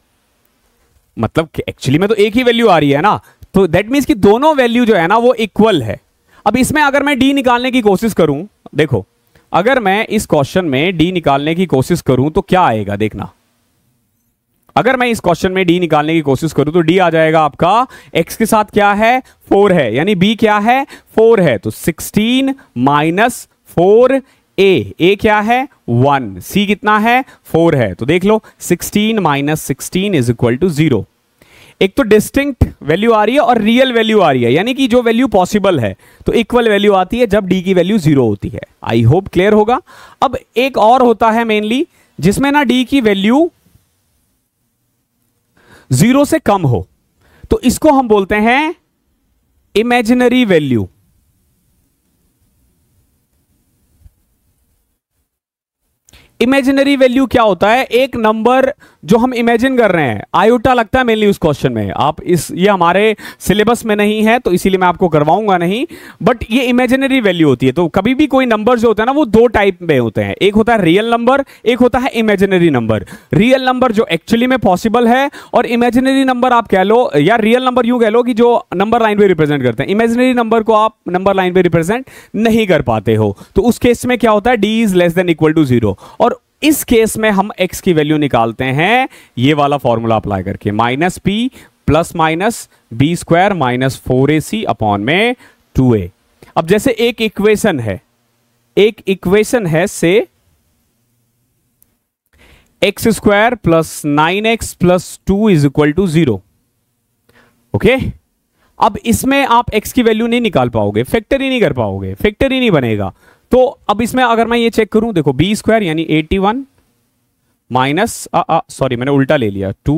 मतलब एक्चुअली में तो एक ही वैल्यू आ रही है ना तो दैट मीन्स कि दोनों वैल्यू जो है ना वो इक्वल है अब इसमें अगर मैं डी निकालने की कोशिश करूं देखो अगर मैं इस क्वेश्चन में डी निकालने की कोशिश करूं तो क्या आएगा देखना अगर मैं इस क्वेश्चन में डी निकालने की कोशिश करूं तो डी आ जाएगा आपका एक्स के साथ क्या है फोर है यानी बी क्या है फोर है तो sixteen minus four a a क्या है वन सी कितना है फोर है तो देख लो sixteen minus sixteen is equal to zero एक तो डिस्टिंक्ट वैल्यू आ रही है और रियल वैल्यू आ रही है यानी कि जो वैल्यू पॉसिबल है तो इक्वल वैल्यू आती है जब डी की वैल्यू जीरो होती है आई होप क्लियर होगा अब एक और होता है मेनली जिसमें ना डी की वैल्यू जीरो से कम हो तो इसको हम बोलते हैं इमेजिनरी वैल्यू इमेजिनरी वैल्यू क्या होता है एक नंबर जो हम इमेजिन कर रहे हैं आयोटा लगता है मेनली उस क्वेश्चन में आप इस ये हमारे सिलेबस में नहीं है तो इसीलिए मैं आपको करवाऊंगा नहीं बट ये इमेजिनरी वैल्यू होती है तो कभी भी कोई नंबर जो होता है ना वो दो टाइप में होते हैं एक होता है रियल नंबर एक होता है इमेजिनरी नंबर रियल नंबर जो एक्चुअली में पॉसिबल है और इमेजिनरी नंबर आप कह लो या रियल नंबर यूं कह लो कि जो नंबर लाइन पे रिप्रेजेंट करते हैं इमेजिनरी नंबर को आप नंबर लाइन पर रिप्रेजेंट नहीं कर पाते हो तो उस केस में क्या होता है d is less than equal to zero और इस केस में हम एक्स की वैल्यू निकालते हैं ये वाला फॉर्मूला अप्लाई करके minus p plus minus b square minus four a c upon में टू ए अब जैसे एक इक्वेशन है एक इक्वेशन है से x square plus nine x plus two is equal to zero okay अब इसमें आप x की वैल्यू नहीं निकाल पाओगे फैक्टर ही नहीं कर पाओगे फैक्टर ही नहीं बनेगा तो अब इसमें अगर मैं ये चेक करूं देखो बी स्क्वायर यानी एटी वन माइनस सॉरी मैंने उल्टा ले लिया टू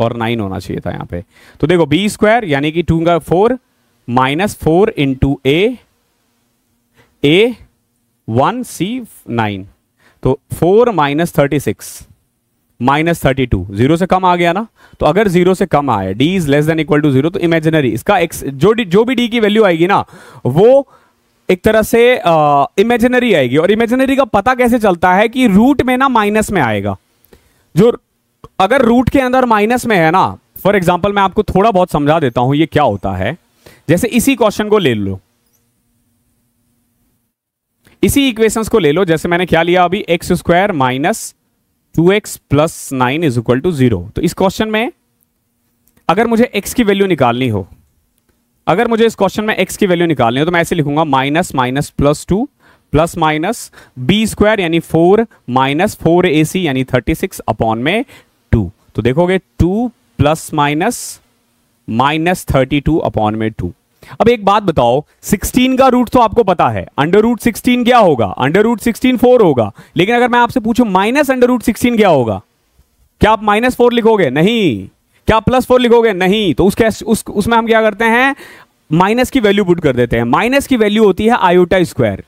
और नाइन होना चाहिए था यहां पे तो देखो बी स्क्वायर यानी कि टू का four minus four into a a one c nine तो four minus thirty six minus thirty two zero से कम आ गया ना तो अगर जीरो से कम आया D is less than equal to zero तो इमेजिनरी इसका एक्स जो जो भी डी की वैल्यू आएगी ना वो एक तरह से इमेजिनरी आएगी और इमेजिनरी का पता कैसे चलता है कि रूट में ना माइनस में आएगा जो अगर रूट के अंदर माइनस में है ना फॉर एग्जाम्पल मैं आपको थोड़ा बहुत समझा देता हूं ये क्या होता है जैसे इसी क्वेश्चन को ले लो इसी इक्वेशंस को ले लो जैसे मैंने क्या लिया अभी x square minus two x plus nine is equal to zero तो इस क्वेश्चन में अगर मुझे एक्स की वैल्यू निकालनी हो अगर मुझे इस क्वेश्चन में एक्स की वैल्यू निकालनी है तो मैं ऐसे लिखूंगा minus minus plus two plus minus b square यानी four minus four a c यानी थर्टी सिक्स अपॉन में टू तो देखोगे two plus minus minus thirty two upon में टू अब एक बात बताओ 16 का रूट तो आपको पता है अंडर रूट सिक्सटीन क्या होगा अंडर रूट सिक्सटीन फोर होगा लेकिन अगर मैं आपसे पूछूं माइनस अंडर रूट सिक्सटीन क्या होगा क्या आप माइनस फोर लिखोगे नहीं क्या प्लस फोर लिखोगे नहीं तो उसके उस, उसमें हम क्या करते हैं माइनस की वैल्यू पुट कर देते हैं माइनस की वैल्यू होती है आयोटा स्क्वायर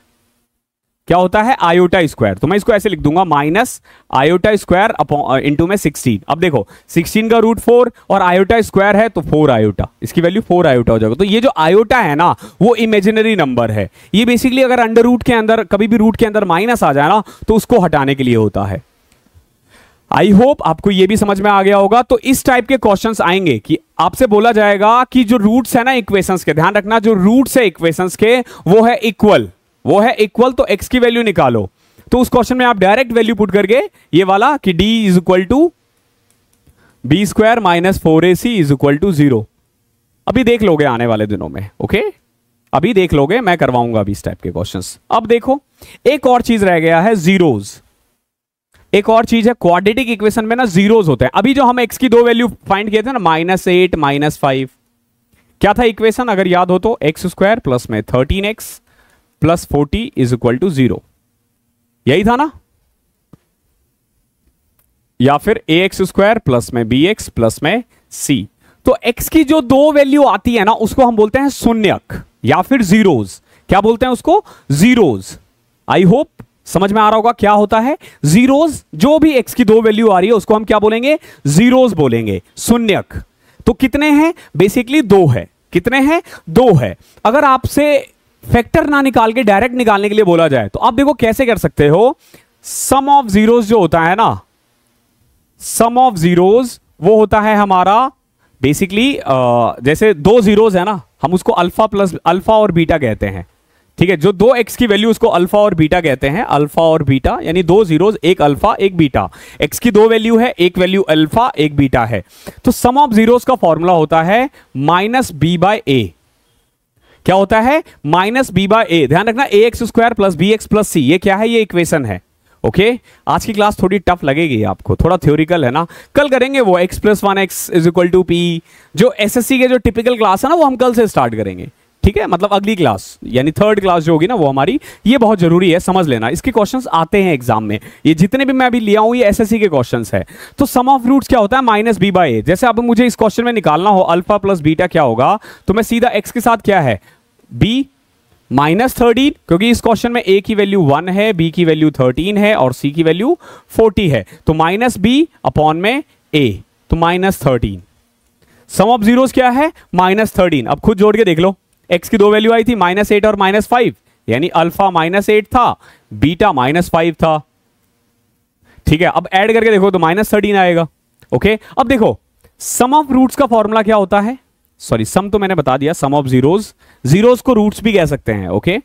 क्या होता है आयोटा स्क्वायर तो मैं इसको ऐसे लिख दूंगा माइनस आयोटा स्क्वायर इंटू में सिक्सटीन अब देखो सिक्सटीन का रूट फोर और आयोटा स्क्वायर है तो फोर आयोटा इसकी वैल्यू फोर आयोटा हो जाएगा तो ये जो आयोटा है ना वो इमेजिनरी नंबर है ये बेसिकली अगर अंडर रूट के अंदर कभी भी रूट के अंदर माइनस आ जाए ना तो उसको हटाने के लिए होता है आई होप आपको ये भी समझ में आ गया होगा तो इस टाइप के क्वेश्चन आएंगे कि आपसे बोला जाएगा कि जो रूट्स है ना इक्वेशंस के ध्यान रखना जो रूट्स है इक्वेशंस के वो है इक्वल वो है इक्वल तो एक्स की वैल्यू निकालो तो उस क्वेश्चन में आप डायरेक्ट वैल्यू पुट करके ये वाला कि D is equal to b square minus four a c is equal to zero अभी देख लोगे आने वाले दिनों में ओके अभी देख लोगे मैं करवाऊंगा अभी इस टाइप के क्वेश्चंस अब देखो एक और चीज रह गया है जीरोज़ एक और चीज है क्वाड्रेटिक इक्वेशन में ना जीरोस होते हैं अभी जो हम एक्स की दो वैल्यू फाइंड किए थे ना माइनस एट माइनस फाइव क्या था इक्वेशन अगर याद हो तो एक्स स्क्वायर प्लस में thirteen x plus forty is equal to zero यही था ना या फिर ए एक्स स्क्वायर प्लस में बी एक्स प्लस में सी तो एक्स की जो दो वैल्यू आती है ना उसको हम बोलते हैं शून्यक या फिर जीरोज क्या बोलते हैं उसको जीरोज आई होप समझ में आ रहा होगा क्या होता है जीरोज जो भी एक्स की दो वैल्यू आ रही है उसको हम क्या बोलेंगे जीरोज बोलेंगे शून्यक तो कितने हैं बेसिकली दो है कितने हैं दो है अगर आपसे फैक्टर ना निकाल के डायरेक्ट निकालने के लिए बोला जाए तो आप देखो कैसे कर सकते हो सम ऑफ जीरोज जो होता है ना सम ऑफ जीरोज वो होता है हमारा बेसिकली जैसे दो जीरोज है ना हम उसको अल्फा प्लस अल्फा और बीटा कहते हैं ठीक है जो दो एक्स की वैल्यू उसको अल्फा और बीटा कहते हैं अल्फा और बीटा यानी दो जीरो एक अल्फा एक बीटा एक्स की दो वैल्यू है एक वैल्यू अल्फा एक बीटा है तो सम ऑफ जीरोज का फॉर्मूला होता है माइनस बी बाय ए क्या होता है माइनस बी बाय ए ध्यान रखना a x square plus b x plus c ये क्या है ये इक्वेशन है ओके okay? आज की क्लास थोड़ी टफ लगेगी आपको थोड़ा थ्योरिकल है ना कल करेंगे वो x plus one x is equal to p जो एसएससी के जो टिपिकल क्लास है ना वो हम कल से स्टार्ट करेंगे ठीक है मतलब अगली क्लास यानी थर्ड क्लास जो होगी ना वो हमारी ये बहुत जरूरी है समझ लेना इसके क्वेश्चंस आते हैं एग्जाम में ये जितने भी मैं अभी लिया हूं ये एसएससी के क्वेश्चंस है तो सम ऑफ रूट्स क्या होता है माइनस बी बाई ए जैसे अब मुझे इस क्वेश्चन में निकालना हो अल्फा प्लस बीटा क्या होगा तो मैं सीधा एक्स के साथ क्या है बी माइनस थर्टीन क्योंकि इस क्वेश्चन में ए की वैल्यू वन है बी की वैल्यू थर्टीन है और सी की वैल्यू फोर्टी है तो माइनस बी अपॉन में ए तो minus thirteen sum of zeros क्या है माइनस थर्टीन अब खुद जोड़ के देख लो एक्स की दो वैल्यू आई थी माइनस एट और माइनस फाइव यानी अल्फा माइनस एट था बीटा माइनस फाइव था ठीक है अब ऐड करके देखो तो माइनस थर्टीन आएगा ओके अब देखो सम ऑफ रूट्स का फॉर्मूला क्या होता है सॉरी सम तो मैंने बता दिया सम ऑफ जीरोज जीरोज को रूट्स भी कह सकते हैं ओके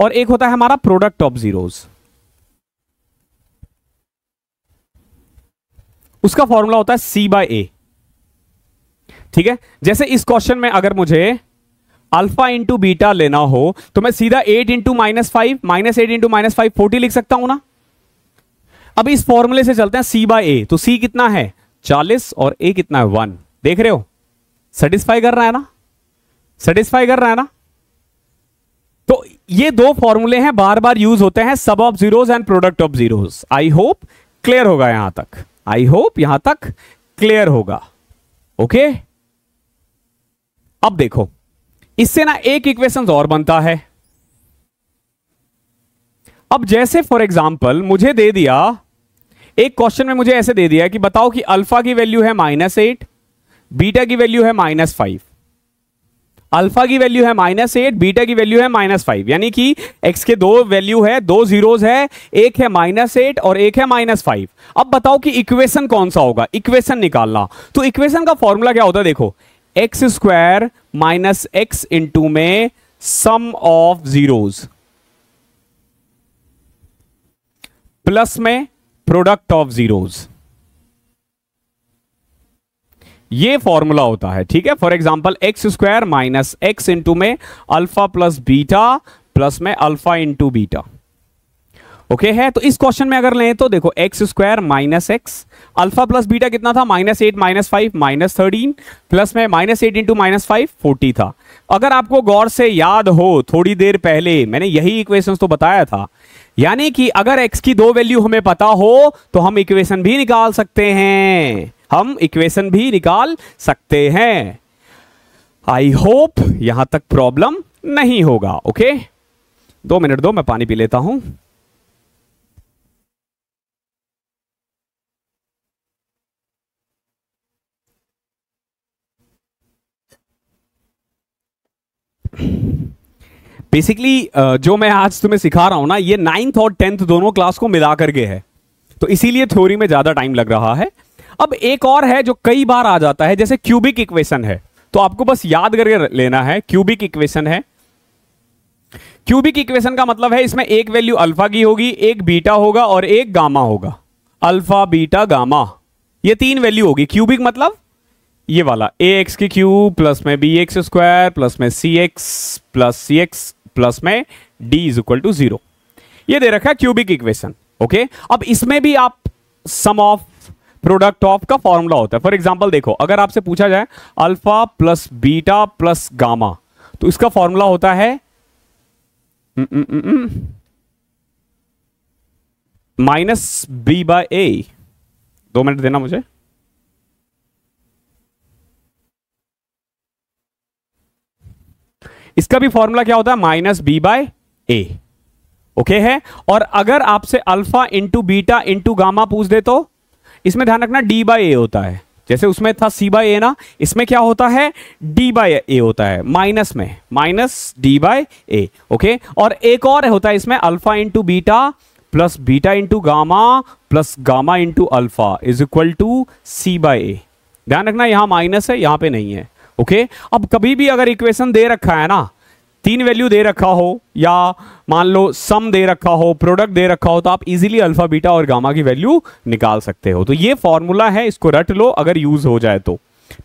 और एक होता है हमारा प्रोडक्ट ऑफ जीरोज उसका फॉर्मूला होता है सी बाय ए ठीक है जैसे इस क्वेश्चन में अगर मुझे अल्फा इंटू बीटा लेना हो तो मैं सीधा eight into minus five minus eight into minus five forty लिख सकता हूं ना अब इस फॉर्मूले से चलते हैं सी बाय ए तो सी कितना है चालीस और ए कितना है वन देख रहे हो सेटिस्फाई कर रहा है ना सेटिस्फाई कर रहा है ना तो ये दो फॉर्मूले हैं बार बार यूज होते हैं sum of zeros and product of zeros I hope clear होगा यहां तक आई होप यहां तक क्लियर होगा ओके अब देखो इससे ना एक इक्वेशन और बनता है अब जैसे फॉर एग्जाम्पल मुझे दे दिया एक क्वेश्चन में मुझे ऐसे दे दिया कि बताओ कि अल्फा की वैल्यू है माइनस एट बीटा की वैल्यू है माइनस फाइव अल्फा की वैल्यू है माइनस एट बीटा की वैल्यू है माइनस फाइव यानी कि एक्स के दो वैल्यू है दो जीरोज है एक है माइनस एट और एक है माइनस फाइव अब बताओ कि इक्वेशन कौन सा होगा इक्वेशन निकालना तो इक्वेशन का फॉर्मूला क्या होता है देखो x square minus x into में सम ऑफ जीरोज प्लस में प्रोडक्ट ऑफ जीरोज ये फॉर्मूला होता है ठीक है for example x square minus x into में अल्फा प्लस बीटा प्लस में अल्फा इंटू बीटा ओके है तो इस क्वेश्चन में अगर लें तो देखो x square minus x alpha plus beta कितना था minus eight minus five minus thirteen plus में minus eight into minus five forty था अगर आपको गौर से याद हो थोड़ी देर पहले मैंने यही इक्वेशन तो बताया था यानी कि अगर एक्स की दो वैल्यू हमें पता हो तो हम इक्वेशन भी निकाल सकते हैं हम इक्वेशन भी निकाल सकते हैं आई होप यहां तक प्रॉब्लम नहीं होगा ओके दो मिनट दो मैं पानी पी लेता हूं बेसिकली uh, जो मैं आज तुम्हें सिखा रहा हूं ना ये नाइन्थ और टेंथ दोनों क्लास को मिला करके है तो इसीलिए थ्योरी में ज़्यादा टाइम लग रहा है अब एक और है जो कई बार आ जाता है जैसे क्यूबिक इक्वेशन है तो आपको बस याद करके लेना है क्यूबिक इक्वेशन है क्यूबिक इक्वेशन का मतलब है इसमें एक वैल्यू अल्फा की होगी एक बीटा होगा और एक गामा होगा अल्फा बीटा गामा ये तीन वैल्यू होगी क्यूबिक मतलब ये वाला ए एक्स के क्यूब प्लस में बी एक्स स्क्वायर प्लस में c x plus c x plus में D is equal to zero ये दे रखा है क्यूबिक इक्वेशन ओके अब इसमें भी आप सम ऑफ प्रोडक्ट ऑफ का फॉर्मूला होता है फॉर एग्जाम्पल देखो अगर आपसे पूछा जाए alpha plus beta plus gamma तो इसका फॉर्मूला होता है माइनस बी बाय ए दो मिनट देना मुझे इसका भी फॉर्मूला क्या होता है minus b by a okay है और अगर आपसे alpha into beta into gamma पूछ दे तो इसमें ध्यान रखना डी बाई ए होता है जैसे उसमें था सी बाई ए ना इसमें क्या होता है डी बाई ए होता है माइनस में minus D by a okay और एक और होता है इसमें alpha into beta plus beta into gamma plus gamma into alpha is equal to c by a ध्यान रखना यहां माइनस है यहां पे नहीं है ओके अब कभी भी अगर इक्वेशन दे रखा है ना तीन वैल्यू दे रखा हो या मान लो सम दे रखा हो प्रोडक्ट दे रखा हो तो आप इजीली अल्फा बीटा और गामा की वैल्यू निकाल सकते हो तो ये फॉर्मूला है इसको रट लो अगर यूज हो जाए तो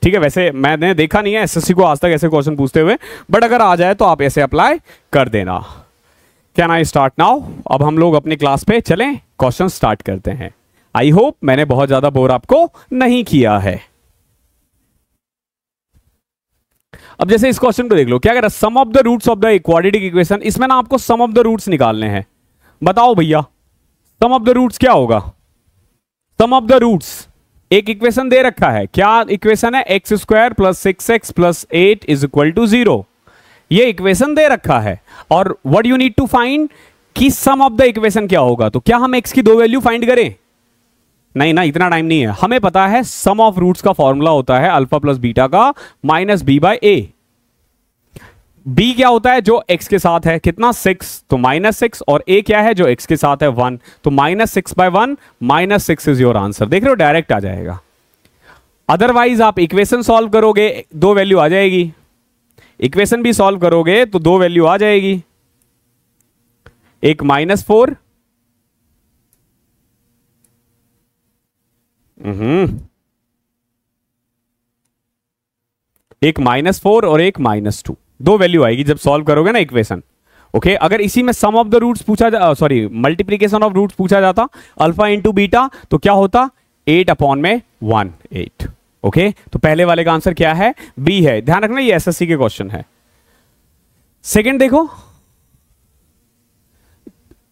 ठीक है वैसे मैंने देखा नहीं है एसएससी को आज तक ऐसे क्वेश्चन पूछते हुए बट अगर आ जाए तो आप ऐसे अप्लाई कर देना कैन आई स्टार्ट नाउ अब हम लोग अपने क्लास पे चले क्वेश्चन स्टार्ट करते हैं आई होप मैंने बहुत ज्यादा बोर आपको नहीं किया है अब जैसे इस क्वेश्चन को देख लो क्या कह रहा है sum of the roots of the quadratic equation इसमें ना आपको सम ऑफ द रूट्स निकालने हैं बताओ भैया सम ऑफ द रूट्स क्या होगा सम ऑफ द रूट्स एक इक्वेशन दे रखा है क्या इक्वेशन है x square plus six x plus eight is equal to zero ये इक्वेशन दे रखा है और what you need to find कि सम ऑफ द इक्वेशन क्या होगा तो क्या हम एक्स की दो वैल्यू फाइंड करें नहीं ना इतना टाइम नहीं है हमें पता है सम ऑफ रूट्स का फॉर्मूला होता है अल्फा प्लस बीटा का minus b by a b क्या होता है जो एक्स के साथ है कितना सिक्स तो माइनस सिक्स और ए क्या है जो एक्स के साथ है वन तो minus six by one minus six is your answer देख रहे हो डायरेक्ट आ जाएगा अदरवाइज आप इक्वेशन सॉल्व करोगे दो वैल्यू आ जाएगी इक्वेशन भी सॉल्व करोगे तो दो वैल्यू आ जाएगी एक माइनस फोर हम्म एक माइनस फोर और एक माइनस टू दो वैल्यू आएगी जब सॉल्व करोगे ना इक्वेशन ओके okay, अगर इसी में सम ऑफ द रूट्स पूछा सॉरी मल्टीप्लीकेशन ऑफ रूट्स पूछा जाता अल्फा इंटू बीटा तो क्या होता एट अपॉन में वन एट ओके तो पहले वाले का आंसर क्या है बी है ध्यान रखना ये एसएससी के क्वेश्चन है सेकंड देखो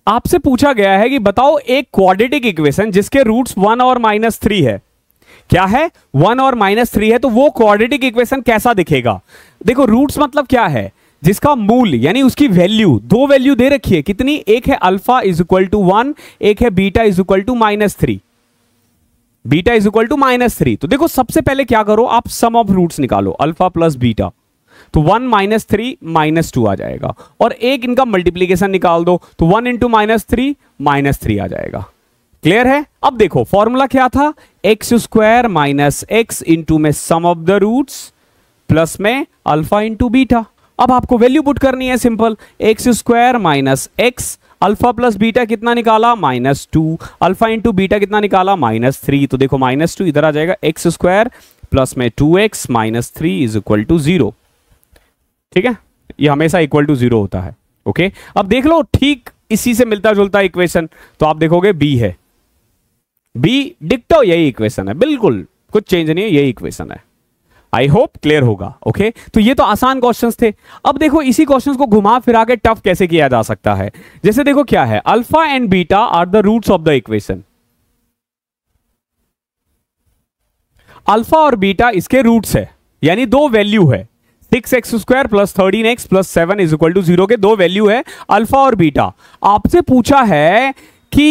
आपसे पूछा गया है कि बताओ एक क्वाड्रेटिक इक्वेशन जिसके रूट्स वन और माइनस थ्री है क्या है वन और माइनस थ्री है तो वो क्वाड्रेटिक इक्वेशन कैसा दिखेगा देखो रूट्स मतलब क्या है जिसका मूल यानी उसकी वैल्यू दो वैल्यू दे रखी है कितनी एक है alpha is equal to one एक है beta is equal to minus three beta is equal to minus three तो देखो सबसे पहले क्या करो आप सम ऑफ रूट्स निकालो अल्फा प्लस बीटा तो one minus three minus two आ जाएगा और एक इनका मल्टीप्लीकेशन निकाल दो तो one into minus three minus three आ जाएगा क्लियर है अब देखो फॉर्मूला क्या था x square minus x into में sum of the roots plus में अल्फा इंटू बीटा अब आपको वैल्यू पुट करनी है simple x square minus x alpha plus beta कितना निकाला minus two alpha into beta कितना निकाला माइनस थ्री तो देखो माइनस टू इधर आ जाएगा एक्स स्क्वायर प्लस में two x minus three is equal to zero ठीक है ये हमेशा इक्वल टू जीरो होता है ओके अब देख लो ठीक इसी से मिलता जुलता इक्वेशन तो आप देखोगे बी है बी डिक्टो यही इक्वेशन है बिल्कुल कुछ चेंज नहीं है यही इक्वेशन है आई होप क्लियर होगा ओके तो ये तो आसान क्वेश्चंस थे अब देखो इसी क्वेश्चंस को घुमा फिरा के टफ कैसे किया जा सकता है जैसे देखो क्या है alpha and beta are the roots of the equation alpha और बीटा इसके रूट्स है यानी दो वैल्यू है six x square plus thirteen x plus seven is equal to zero के दो वैल्यू है अल्फा और बीटा आपसे पूछा है कि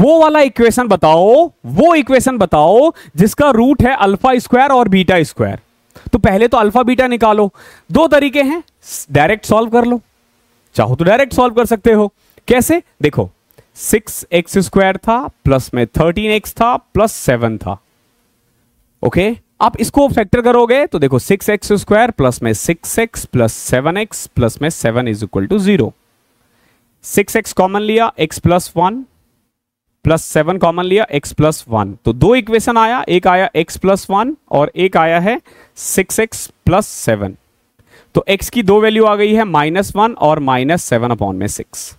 वो वाला इक्वेशन बताओ वो इक्वेशन बताओ जिसका रूट है अल्फा स्क्वायर और बीटा स्क्वायर तो पहले तो अल्फा बीटा निकालो दो तरीके हैं डायरेक्ट सॉल्व कर लो चाहो तो डायरेक्ट सॉल्व कर सकते हो कैसे देखो सिक्स एक्स स्क्वायर था प्लस में थर्टीन एक्स था प्लस सेवन था ओके okay? आप इसको फैक्टर करोगे तो देखो सिक्स एक्स स्क्वायर प्लस में six x plus seven x plus में seven is equal to zero six x common लिया x plus one plus seven common लिया एक्स प्लस वन तो दो इक्वेशन आया एक आया एक्स प्लस वन और एक आया है सिक्स एक्स प्लस सेवन तो एक्स की दो वैल्यू आ गई है माइनस वन और माइनस सेवन अपॉन में सिक्स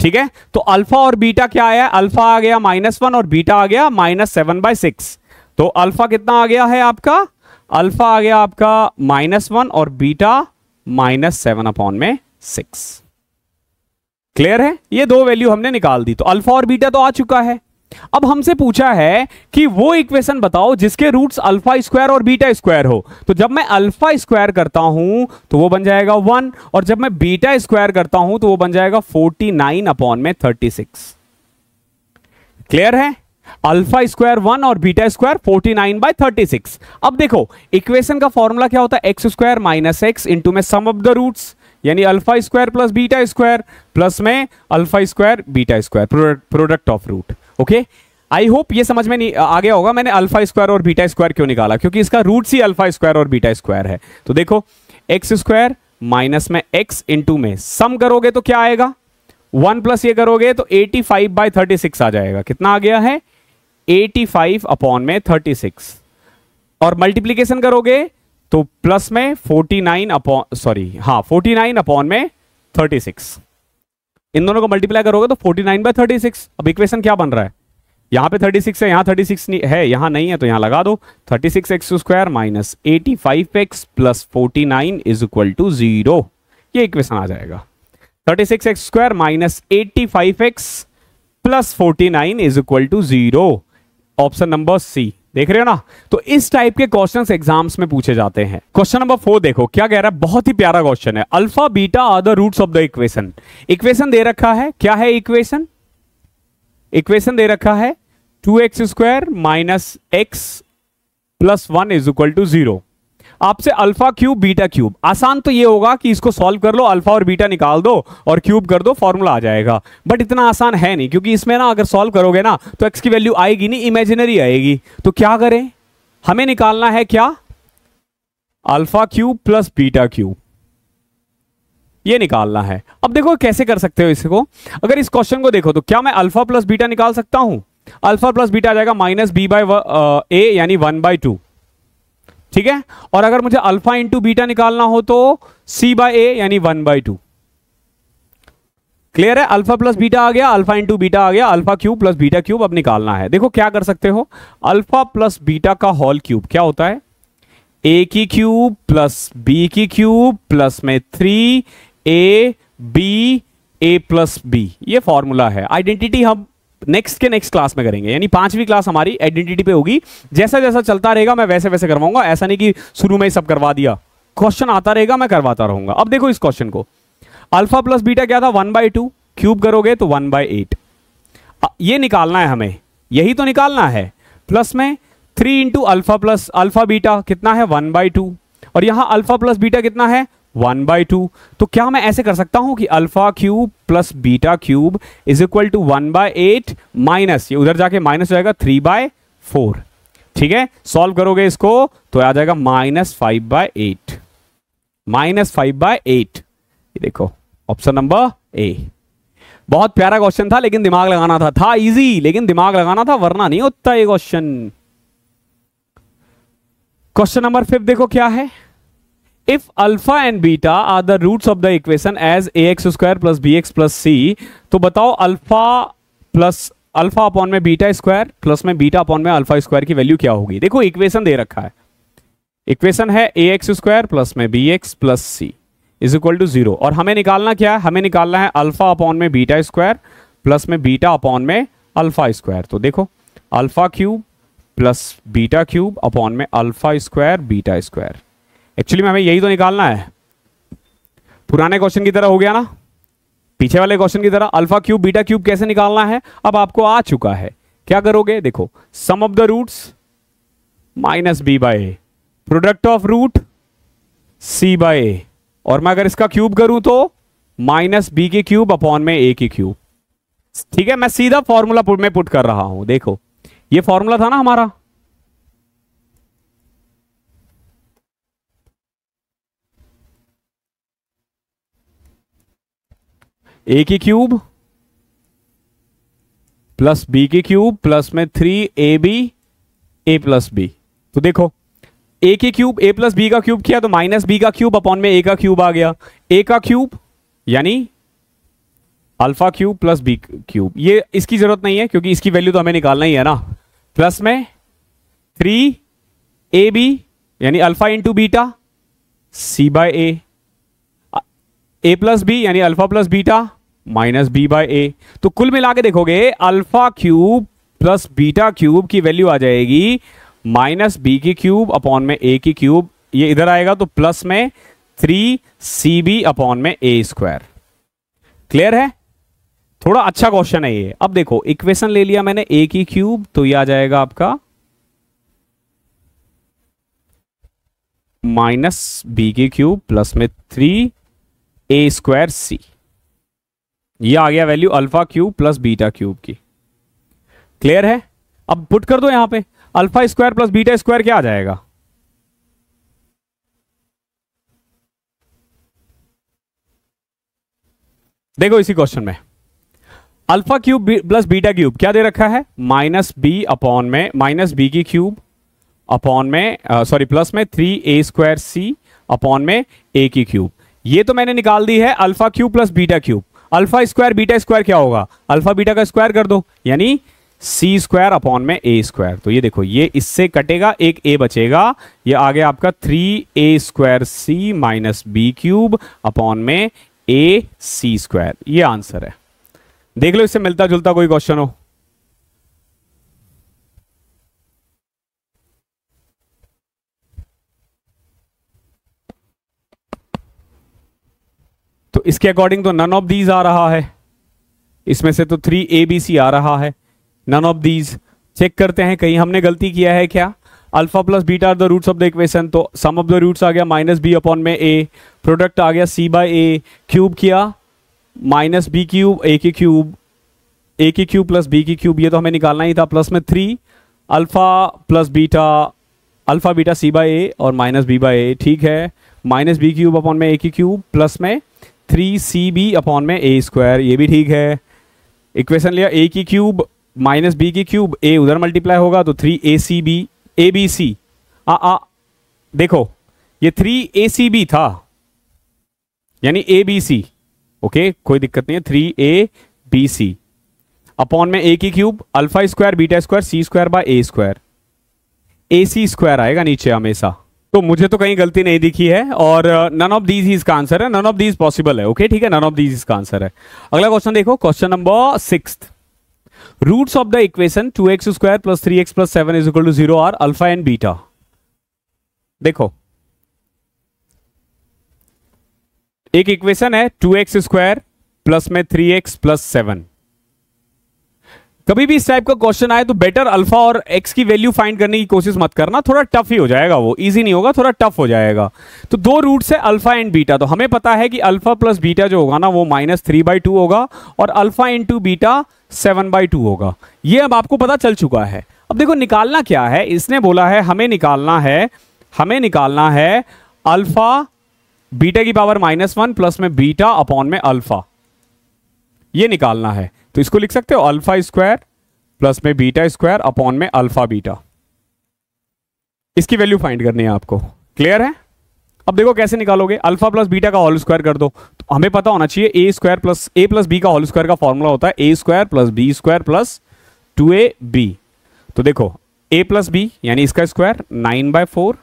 ठीक है तो अल्फा और बीटा क्या आया अल्फा आ गया माइनस वन और बीटा आ गया माइनस सेवन बाय सिक्स तो अल्फा कितना आ गया है आपका अल्फा आ गया आपका माइनस वन और बीटा माइनस सेवन अपॉन में सिक्स क्लियर है ये दो वैल्यू हमने निकाल दी तो अल्फा और बीटा तो आ चुका है अब हमसे पूछा है कि वो इक्वेशन बताओ जिसके रूट्स अल्फा स्क्वायर और बीटा स्क्वायर हो तो जब मैं अल्फा स्क्वायर करता हूं तो वो बन जाएगा वन और जब मैं बीटा स्क्वायर करता हूं तो वो बन जाएगा फोर्टी नाइन अपॉन में थर्टी सिक्स क्लियर है अल्फा स्क्वायर वन और beta square forty nine by thirty six अब देखो इक्वेशन का फॉर्मूला क्या होता है x square minus x into में सम ऑफ द रूट्स यानी alpha square plus beta square plus में alpha square beta square product of root okay I hope ये समझ में नहीं आ गया होगा मैंने अल्फा स्क्वायर और बीटा स्क्वायर क्यों निकाला क्योंकि इसका रूट ही अल्फा स्क्वायर और बीटा स्क्वायर है तो देखो एक्स स्क्वायर माइनस में एक्स इंटू में सम करोगे तो क्या आएगा वन प्लस ये करोगे तो eighty five by thirty six आ जाएगा कितना आ गया है एटी फाइव अपॉन में थर्टी सिक्स और मल्टीप्लीकेशन करोगे तो प्लस में फोर्टी नाइन अपॉन सॉरी हाँ फोर्टी नाइन अपॉन में थर्टी सिक्स इन दोनों को मल्टीप्लाई करोगे तो forty nine by thirty six अब इक्वेशन क्या बन रहा है यहां पे 36 है यहां 36 नहीं है यहां नहीं है तो यहां लगा दो 36 six x square minus eighty five x plus forty nine is equal to zero equation आ जाएगा 36 six x square minus eighty five x plus forty nine is equal to zero option number C देख रहे हो ना तो इस type के questions exams में पूछे जाते हैं क्वेश्चन नंबर फोर देखो क्या कह रहा है बहुत ही प्यारा क्वेश्चन है alpha beta are the roots of the equation equation दे रखा है क्या है इक्वेशन इक्वेशन दे रखा है two x square minus x plus one is equal to zero आपसे अल्फा क्यूब बीटा क्यूब आसान तो ये होगा कि इसको सॉल्व कर लो अल्फा और बीटा निकाल दो और क्यूब कर दो फॉर्मूला आ जाएगा बट इतना आसान है नहीं क्योंकि इसमें ना अगर सॉल्व करोगे ना तो एक्स की वैल्यू आएगी नहीं इमेजिनरी आएगी तो क्या करें हमें निकालना है क्या alpha cube plus beta cube ये निकालना है अब देखो कैसे कर सकते हो इसको अगर इस क्वेश्चन को देखो तो क्या मैं अल्फा प्लस बीटा निकाल सकता हूं अल्फा प्लस बीटा आ जाएगा माइनस बी बाय ए यानी वन बाय टू ठीक है और अगर मुझे अल्फा इंटू बीटा निकालना हो तो सी बाय ए यानी वन बाय टू क्लियर है अल्फा प्लस बीटा आ गया अल्फा इंटू बीटा आ गया alpha cube plus beta cube अब निकालना है देखो क्या कर सकते हो अल्फा प्लस बीटा का होल क्यूब क्या होता है ए की क्यूब प्लस बी की क्यूब प्लस में three a b a plus b ये फॉर्मूला है आइडेंटिटी हम नेक्स्ट के नेक्स्ट क्लास में करेंगे यानी पांचवी क्लास हमारी आइडेंटिटी पे होगी जैसा जैसा चलता रहेगा मैं वैसे वैसे करवाऊंगा ऐसा नहीं कि शुरू में ही सब करवा दिया क्वेश्चन आता रहेगा मैं करवाता रहूंगा अब देखो इस क्वेश्चन को अल्फा प्लस बीटा क्या था वन बाई टू क्यूब करोगे तो वन बाई एट ये निकालना है हमें यही तो निकालना है प्लस में three into alpha plus alpha beta कितना है वन बाई टू और यहां अल्फा प्लस बीटा कितना है वन बाई टू तो क्या मैं ऐसे कर सकता हूं कि alpha cube plus beta cube is equal to one by eight minus ये उधर जाके माइनस हो जाएगा थ्री बाय फोर ठीक है सॉल्व करोगे इसको तो आ जाएगा minus five by eight minus five by eight देखो ऑप्शन नंबर ए बहुत प्यारा क्वेश्चन था लेकिन दिमाग लगाना था था इजी लेकिन दिमाग लगाना था वरना नहीं होता ये क्वेश्चन क्वेश्चन नंबर फिफ्थ देखो क्या है if alpha and beta are the are of the equation as a x square plus b x plus c तो बताओ अल्फा प्लस अल्फा अपॉन में बीटा स्क्वायर प्लस में बीटा अपॉन में alpha square की value क्या होगी देखो equation दे रखा है इक्वेशन है ए एक्स स्क्वायर प्लस में B x plus C is equal to zero और हमें निकालना क्या है हमें निकालना है अल्फा अपॉन में बीटा स्क्वायर प्लस में बीटा अपॉन में अल्फा स्क्वायर तो देखो alpha cube plus beta cube upon में alpha square beta square actually में हमें यही तो निकालना है पुराने क्वेश्चन की तरह हो गया ना पीछे वाले क्वेश्चन की तरह अल्फा क्यूब बीटा क्यूब कैसे निकालना है अब आपको आ चुका है क्या करोगे देखो sum of the root minus b by product of root c by और मैं अगर इसका क्यूब करूं तो माइनस बी के क्यूब अपॉन में ए के क्यूब ठीक है मैं सीधा फॉर्मूला में पुट कर रहा हूं देखो ये फॉर्मूला था ना हमारा ए की क्यूब प्लस बी की क्यूब प्लस में three a b a plus b तो देखो ए के क्यूब ए प्लस बी का क्यूब किया तो माइनस बी का क्यूब अपॉन में ए का क्यूब आ गया ए का क्यूब यानी alpha cube plus b cube ये इसकी जरूरत नहीं है क्योंकि इसकी वैल्यू तो हमें निकालना ही है ना प्लस में थ्री ए बी यानी alpha into beta c by a plus b यानी alpha plus beta minus b by a तो कुल मिला के देखोगे alpha cube plus beta cube की वैल्यू आ जाएगी माइनस बी की क्यूब अपॉन में ए की क्यूब ये इधर आएगा तो प्लस में थ्री सी बी अपॉन में ए स्क्वायर क्लियर है थोड़ा अच्छा क्वेश्चन है ये अब देखो इक्वेशन ले लिया मैंने ए की क्यूब तो ये आ जाएगा आपका माइनस बी की क्यूब प्लस में थ्री ए स्क्वायर सी ये आ गया value alpha cube plus beta cube की क्लियर है अब पुट कर दो यहां पे alpha square plus beta square क्या आ जाएगा देखो इसी क्वेश्चन में alpha cube plus beta cube क्या दे रखा है माइनस बी अपॉन में माइनस बी की क्यूब अपॉन में सॉरी प्लस में three a square C upon में ए की क्यूब ये तो मैंने निकाल दी है alpha cube plus beta cube alpha square beta square क्या होगा अल्फा बीटा का स्क्वायर कर दो यानी सी स्क्वायर अपॉन में ए स्क्वायर तो ये देखो ये इससे कटेगा एक ए बचेगा ये आगे आपका three a square c minus b cube upon में ए सी स्क्वायर ये आंसर है देख लो इससे मिलता जुलता कोई क्वेश्चन हो तो इसके अकॉर्डिंग तो नन ऑफ दीज आ रहा है इसमें से तो थ्री ए बी सी आ रहा है नन ऑफ दीज चेक करते हैं कहीं हमने गलती किया है क्या alpha plus beta are the roots of the equation तो सम ऑफ द रूट्स आ गया माइनस बी अपॉन में ए प्रोडक्ट आ गया सी बाय ए क्यूब किया माइनस बी क्यूब ए के क्यूब ए की क्यूब प्लस बी की क्यूब ये तो हमें निकालना ही था प्लस में three alpha plus beta alpha beta c by a और माइनस बी बाय ए ठीक है माइनस बी क्यूब अपॉन में ए की क्यूब प्लस में थ्री सी बी अपॉन में ए स्क्वायर ये भी ठीक है इक्वेशन लिया ए की क्यूब माइनस बी की क्यूब ए उधर मल्टीप्लाई होगा तो three a c b a b c आ आ देखो ये थ्री ए सी बी था यानी ए बी सी ओके कोई दिक्कत नहीं है three a b c upon में ए की cube alpha square beta square c square by a square a c square आएगा नीचे हमेशा तो मुझे तो कहीं गलती नहीं दिखी है और नन ऑफ दीज इज का आंसर है नन ऑफ दीज पॉसिबल है ओके ठीक है नन ऑफ दीज इसका आंसर है अगला क्वेश्चन देखो question number six roots of the equation two x square plus three x plus seven is equal to zero are alpha and beta देखो एक equation है टू एक्स स्क्वायर प्लस में three x plus seven कभी भी इस type का question आए तो बेटर अल्फा और एक्स की वैल्यू फाइंड करने की कोशिश मत करना थोड़ा टफ ही हो जाएगा वो इजी नहीं होगा थोड़ा टफ हो जाएगा तो दो रूट्स है अल्फा एंड बीटा तो हमें पता है कि अल्फा प्लस बीटा जो होगा ना वो माइनस थ्री बाई टू होगा और alpha two beta seven by two होगा ये अब आपको पता चल चुका है अब देखो निकालना क्या है इसने बोला है हमें निकालना है हमें निकालना है अल्फा बीटा की पावर माइनस वन प्लस में बीटा अपॉन में अल्फा ये निकालना है तो इसको लिख सकते हो अल्फा स्क्वायर प्लस में बीटा स्क्वायर अपॉन में अल्फा बीटा इसकी वैल्यू फाइंड करनी है आपको क्लियर है अब देखो कैसे निकालोगे अल्फा प्लस बीटा का होल स्क्वायर कर दो तो हमें पता होना चाहिए a square plus a plus b का होल स्क्वायर का फॉर्मूला होता है a square plus b square plus two a b तो देखो ए प्लस बी यानी इसका square nine by four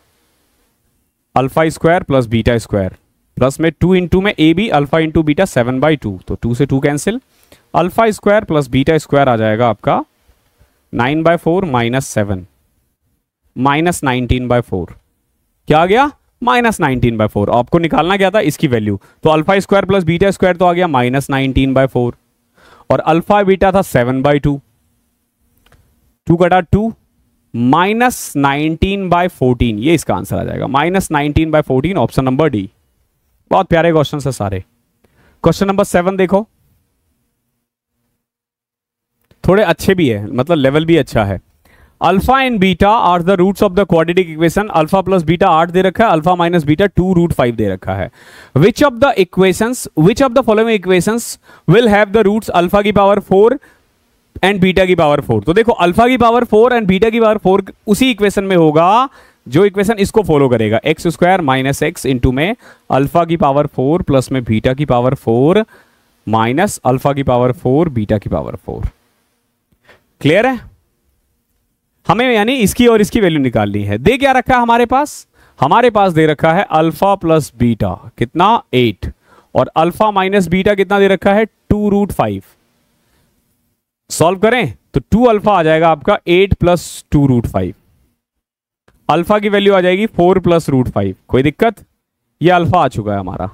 alpha square plus beta square plus में two into में a b alpha into beta seven by two तो two से two cancel alpha square plus beta square आ जाएगा आपका nine by four minus seven minus nineteen by four क्या आ गया माइनस नाइनटीन बाय फोर आपको निकालना क्या था इसकी वैल्यू तो alpha square plus beta square तो आ गया माइनस नाइनटीन बाय फोर और अल्फा बीटा था सेवन बाई टू टू कटा two minus nineteen by fourteen ये इसका आंसर आ जाएगा minus nineteen by fourteen option number D बहुत प्यारे क्वेश्चन है सारे क्वेश्चन नंबर सेवन देखो थोड़े अच्छे भी है मतलब लेवल भी अच्छा है alpha and beta are the roots of the quadratic equation alpha plus beta आठ दे रखा है alpha minus beta two root five दे रखा है which of the equations which of the following equations will have the roots alpha की power four and beta की power four तो देखो अल्फा की पावर फोर एंड बीटा की power four उसी इक्वेशन में होगा जो इक्वेशन इसको फॉलो करेगा x square minus x into में अल्फा की पावर फोर प्लस में बीटा की पावर फोर माइनस अल्फा की पावर फोर बीटा की पावर फोर क्लियर है हमें यानी इसकी और इसकी वैल्यू निकालनी है दे क्या रखा है हमारे पास हमारे पास दे रखा है अल्फा प्लस बीटा कितना एट और अल्फा माइनस बीटा कितना दे रखा है टू रूट फाइव सॉल्व करें तो टू अल्फा आ जाएगा आपका eight plus two root five alpha की वैल्यू आ जाएगी फोर प्लस रूट फाइव कोई दिक्कत ये अल्फा आ चुका है हमारा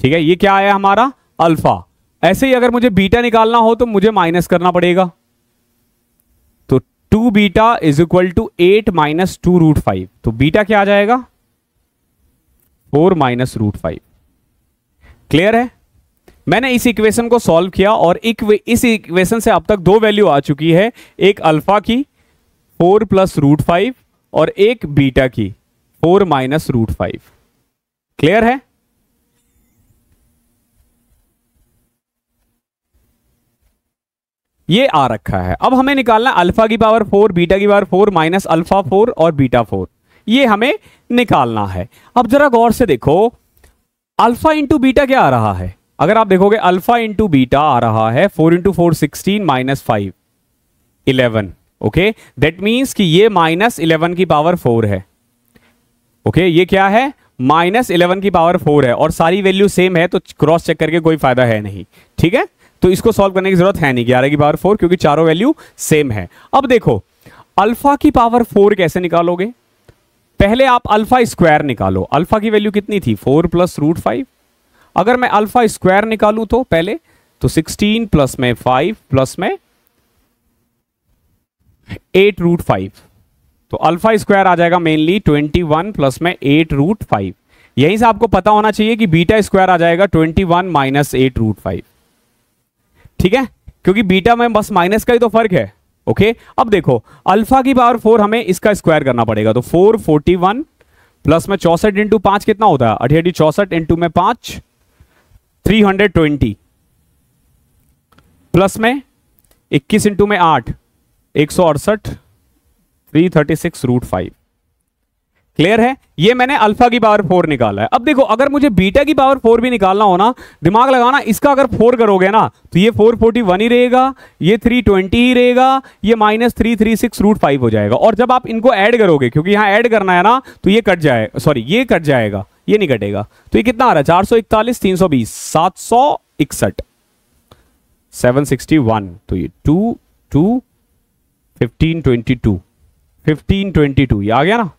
ठीक है ये क्या आया हमारा अल्फा ऐसे ही अगर मुझे बीटा निकालना हो तो मुझे माइनस करना पड़ेगा तो two beta is equal to eight minus two root five तो बीटा क्या आ जाएगा four minus root five clear है मैंने इस इक्वेशन को सॉल्व किया और एक इस इक्वेशन से अब तक दो वैल्यू आ चुकी है एक अल्फा की फोर प्लस रूट फाइव और एक बीटा की four minus root five clear है ये आ रखा है अब हमें निकालना अल्फा की पावर फोर बीटा की power four minus alpha four और बीटा फोर ये हमें निकालना है अब जरा गौर से देखो अल्फा इंटू बीटा क्या आ रहा है अगर आप देखोगे अल्फा इंटू बीटा आ रहा है four into four sixteen minus five eleven okay that means कि ये माइनस इलेवन की पावर फोर है ओके okay, ये क्या है माइनस इलेवन की पावर फोर है और सारी वैल्यू सेम है तो क्रॉस चेक करके कोई फायदा है नहीं ठीक है तो इसको सॉल्व करने की जरूरत है नहीं ग्यारह की पावर फोर क्योंकि चारों वैल्यू सेम है अब देखो अल्फा की पावर फोर कैसे निकालोगे पहले आप अल्फा स्क्वायर निकालो अल्फा की वैल्यू कितनी थी फोर प्लस रूट फाइव अगर मैं अल्फा स्क्वायर निकालू तो पहले तो सिक्सटीन प्लस में फाइव प्लस में एट रूट फाइव तो अल्फा स्क्वायर आ जाएगा मेनली ट्वेंटी वन प्लस में एट रूट फाइव यहीं से आपको पता होना चाहिए कि बीटा स्क्वायर आ जाएगा twenty one minus eight root five ठीक है क्योंकि बीटा में बस माइनस का ही तो फर्क है ओके अब देखो अल्फा की पावर फोर हमें इसका स्क्वायर करना पड़ेगा तो फोर फोर्टी वन प्लस में चौसठ इंटू पांच कितना होता है अठी चौसठ इंटू में पांच थ्री हंड्रेड ट्वेंटी प्लस में इक्कीस इंटू में आठ एक सौ अड़सठ three thirty six root five clear है ये मैंने अल्फा की पावर फोर निकाला है अब देखो अगर मुझे बीटा की पावर फोर भी निकालना हो ना दिमाग लगाना इसका अगर फोर करोगे ना तो ये फोर फोर्टी वन ही रहेगा ये थ्री ट्वेंटी ही रहेगा ये minus three three six root five हो जाएगा और जब आप इनको ऐड करोगे क्योंकि यहां ऐड करना है ना तो ये कट जाए सॉरी ये कट जाएगा ये नहीं कटेगा तो ये कितना आ रहा है चार सौ इकतालीस तीन सौ बीस सात सौ इकसठ सेवन सिक्सटी वन तो ये two two fifteen twenty two fifteen twenty two ये आ गया ना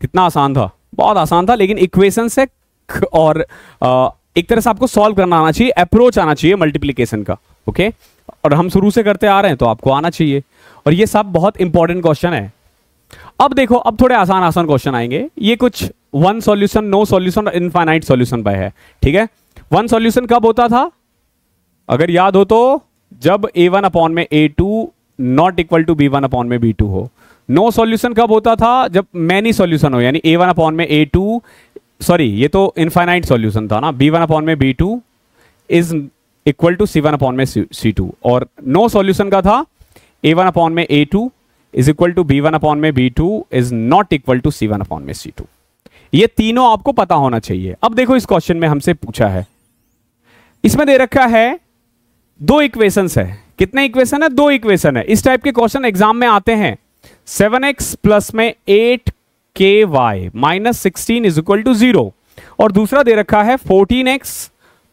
कितना आसान था बहुत आसान था लेकिन इक्वेशन से और आ, एक तरह से आपको सॉल्व करना आना चाहिए अप्रोच आना चाहिए मल्टीप्लीकेशन का ओके और हम शुरू से करते आ रहे हैं तो आपको आना चाहिए और ये सब बहुत इंपॉर्टेंट क्वेश्चन है अब देखो अब थोड़े आसान आसान क्वेश्चन आएंगे ये कुछ वन सॉल्यूशन नो सॉल्यूशन और इनफाइनाइट सॉल्यूशन पर है ठीक है वन सॉल्यूशन कब होता था अगर याद हो तो जब ए वन अपॉन में ए two not equal to B one upon में बी टू हो नो no सॉल्यूशन कब होता था जब मैनी सॉल्यूशन हो यानी ए वन अपॉन में ए टू सॉरी ये तो इनफाइनाइट सॉल्यूशन था ना बी वन अपॉन में B two is equal to C one upon में सी टू और नो no सॉल्यूशन का था ए वन अपॉन में ए two is equal to B one upon में B two is not equal to C one upon में सी to ये तीनों आपको पता होना चाहिए अब देखो इस क्वेश्चन में हमसे पूछा है इसमें दे रखा है दो इक्वेशंस है कितने इक्वेशन है दो इक्वेशन है इस टाइप के क्वेश्चन एग्जाम में आते हैं सेवन एक्स प्लस में eight k y minus sixteen is equal to zero और दूसरा दे रखा है फोर्टीन एक्स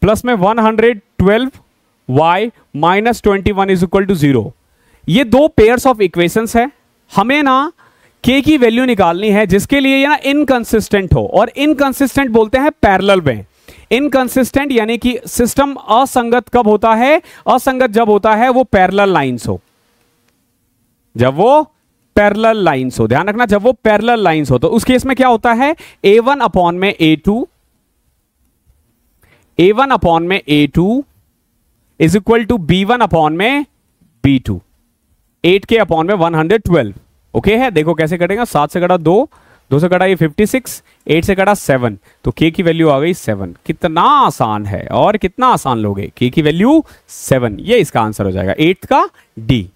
प्लस में one hundred twelve y minus twenty one is equal to zero ये दो पेयर्स ऑफ इक्वेशन है हमें ना के की वैल्यू निकालनी है जिसके लिए ये ना इनकंसिस्टेंट हो और इनकंसिस्टेंट बोलते हैं पैरेलल में इनकंसिस्टेंट यानी कि सिस्टम असंगत कब होता है असंगत जब होता है वो पैरल लाइन्स हो जब वो पैरल लाइन्स हो ध्यान रखना जब वो पैरल लाइन्स हो तो उस केस में क्या होता है ए वन अपॉन में ए टू ए वन अपॉन में ए two is equal to B one upon में B two eight k upon में वन हंड्रेड ट्वेल्व ओके है देखो कैसे कटेगा सात से कटा दो दो से कटा ये फिफ्टी सिक्स एट से कटा सेवन तो के की वैल्यू आ गई सेवन कितना आसान है और कितना आसान लोगे के की वैल्यू सेवन ये इसका आंसर हो जाएगा एट का डी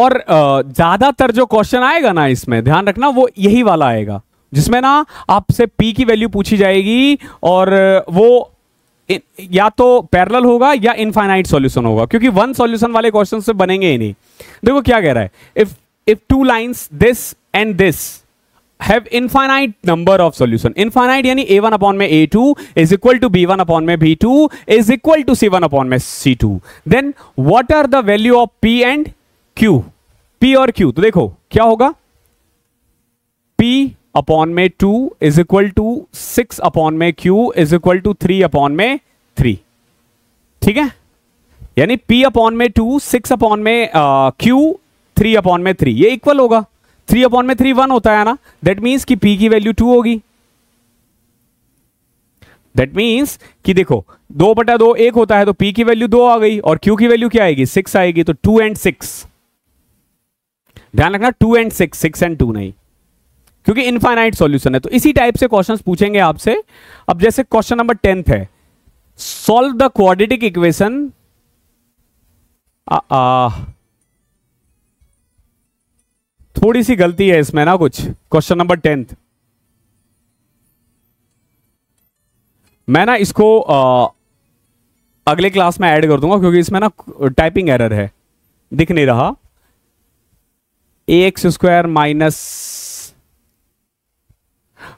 और ज्यादातर जो क्वेश्चन आएगा ना इसमें ध्यान रखना वो यही वाला आएगा जिसमें ना आपसे पी की वैल्यू पूछी जाएगी और वो या तो पैरेलल होगा या इनफाइनाइट सॉल्यूशन होगा क्योंकि वन सॉल्यूशन वाले क्वेश्चन से बनेंगे ही नहीं देखो क्या कह रहा है if if two lines this and this have infinite number of solution infinite यानी ए वन अपॉन में ए two is equal to B one upon में B two is equal to C one upon में सी two then what are the value of p and q p और q तो देखो क्या होगा p upon में two is equal to six upon में q is equal to three upon में three ठीक है यानी p अपॉन में टू सिक्स अपॉन में uh, q थ्री अपॉन में थ्री ये इक्वल होगा थ्री अपॉन में थ्री वन होता है ना दैट मीन्स कि पी की वैल्यू टू होगी दैट मीन्स कि देखो दो बटा दो एक होता है तो पी की वैल्यू दो आ गई और क्यू की वैल्यू क्या आएगी सिक्स आएगी तो टू एंड सिक्स ध्यान रखना two and six six and two नहीं क्योंकि इनफाइनाइट सॉल्यूशन है तो इसी टाइप से क्वेश्चन पूछेंगे आपसे अब जैसे क्वेश्चन नंबर टेंथ है सॉल्व द क्वाड्रेटिक इक्वेशन थोड़ी सी गलती है इसमें ना कुछ क्वेश्चन नंबर टेंथ मैं ना इसको आ, अगले क्लास में ऐड कर दूंगा क्योंकि इसमें ना टाइपिंग एरर है दिख नहीं रहा ए एक्स स्क्वायर माइनस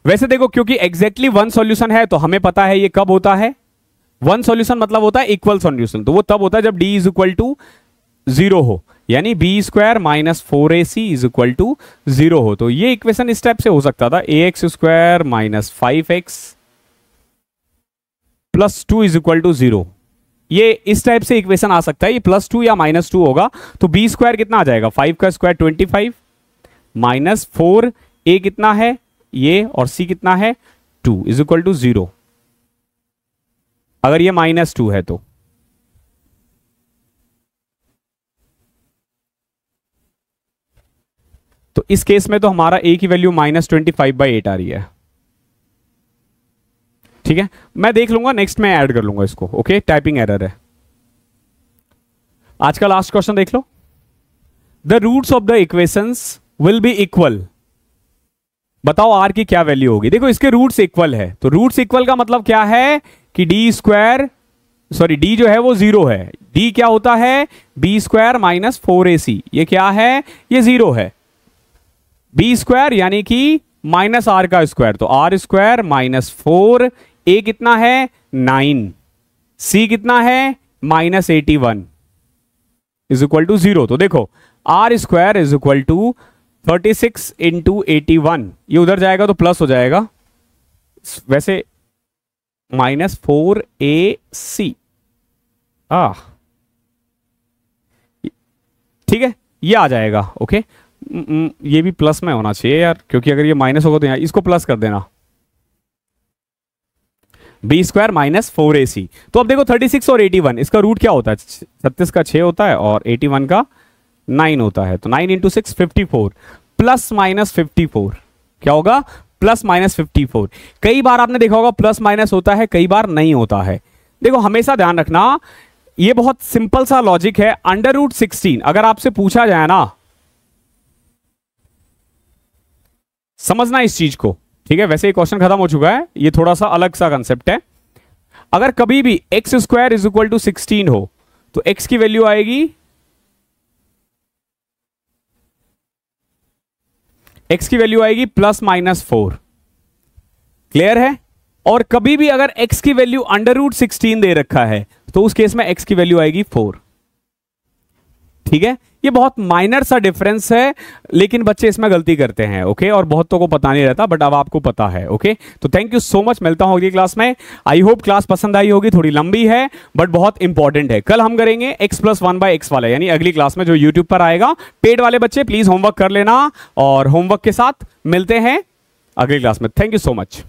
वैसे देखो क्योंकि एग्जैक्टली वन सॉल्यूशन है तो हमें पता है ये कब होता है वन सॉल्यूशन मतलब होता है इक्वल सॉल्यूशन तो वो तब होता है जब d is equal to zero हो यानी b square minus four a c is equal to zero हो तो ये इक्वेशन इस टाइप से हो सकता था a x square minus five x plus two is equal to zero ये इस टाइप से इक्वेशन आ सकता है ये प्लस टू या माइनस टू होगा तो बी स्क्वायर कितना आ जाएगा फाइव का square twenty five minus four a कितना है ये और सी कितना है two is equal to zero अगर ये माइनस टू है तो तो इस केस में तो हमारा ए की value minus twenty five by eight आ रही है ठीक है मैं देख लूंगा नेक्स्ट में ऐड कर लूंगा इसको ओके टाइपिंग एरर है आज का लास्ट क्वेश्चन देख लो the roots of the equations will be equal बताओ आर की क्या वैल्यू होगी देखो इसके रूट्स इक्वल है तो रूट्स इक्वल का मतलब क्या है कि डी स्क्वायर सॉरी डी जो है वो जीरो है डी क्या होता है b square minus four a c ये क्या है ये जीरो है बी स्क्वायर यानी कि माइनस आर का स्क्वायर तो r square minus four a कितना है नाइन सी कितना है minus eighty one is equal to zero तो देखो r square is equal to thirty six into eighty one ये उधर जाएगा तो प्लस हो जाएगा वैसे माइनस फोर ए सी ठीक है ये आ जाएगा ओके ये भी प्लस में होना चाहिए यार क्योंकि अगर ये माइनस होगा तो यार इसको प्लस कर देना b square minus four a c तो अब देखो थर्टी सिक्स और एटी वन इसका रूट क्या होता है छत्तीस का छह होता है और एटी वन का नाइन होता है तो nine into six fifty four plus minus fifty four क्या होगा प्लस माइनस फिफ्टी फोर कई बार आपने देखा होगा प्लस माइनस होता है कई बार नहीं होता है देखो हमेशा ध्यान रखना ये बहुत सिंपल सा लॉजिक है अंडर रूट सिक्सटीन अगर आपसे पूछा जाए ना समझना इस चीज को ठीक है वैसे ये क्वेश्चन खत्म हो चुका है ये थोड़ा सा अलग सा कंसेप्ट है अगर कभी भी x square is equal to sixteen हो तो एक्स की वैल्यू आएगी एक्स की वैल्यू आएगी प्लस माइनस फोर क्लियर है और कभी भी अगर एक्स की वैल्यू अंडर रूट सिक्सटीन दे रखा है तो उस केस में एक्स की वैल्यू आएगी फोर ठीक है ये बहुत माइनर सा डिफरेंस है लेकिन बच्चे इसमें गलती करते हैं ओके और बहुतों को पता नहीं रहता बट अब आपको पता है ओके तो थैंक यू सो मच मिलता हूं अगली क्लास में आई होप क्लास पसंद आई होगी थोड़ी लंबी है बट बहुत इंपॉर्टेंट है कल हम करेंगे x plus one by x वाले यानी अगली क्लास में जो यूट्यूब पर आएगा पेड वाले बच्चे प्लीज होमवर्क कर लेना और होमवर्क के साथ मिलते हैं अगली क्लास में थैंक यू सो मच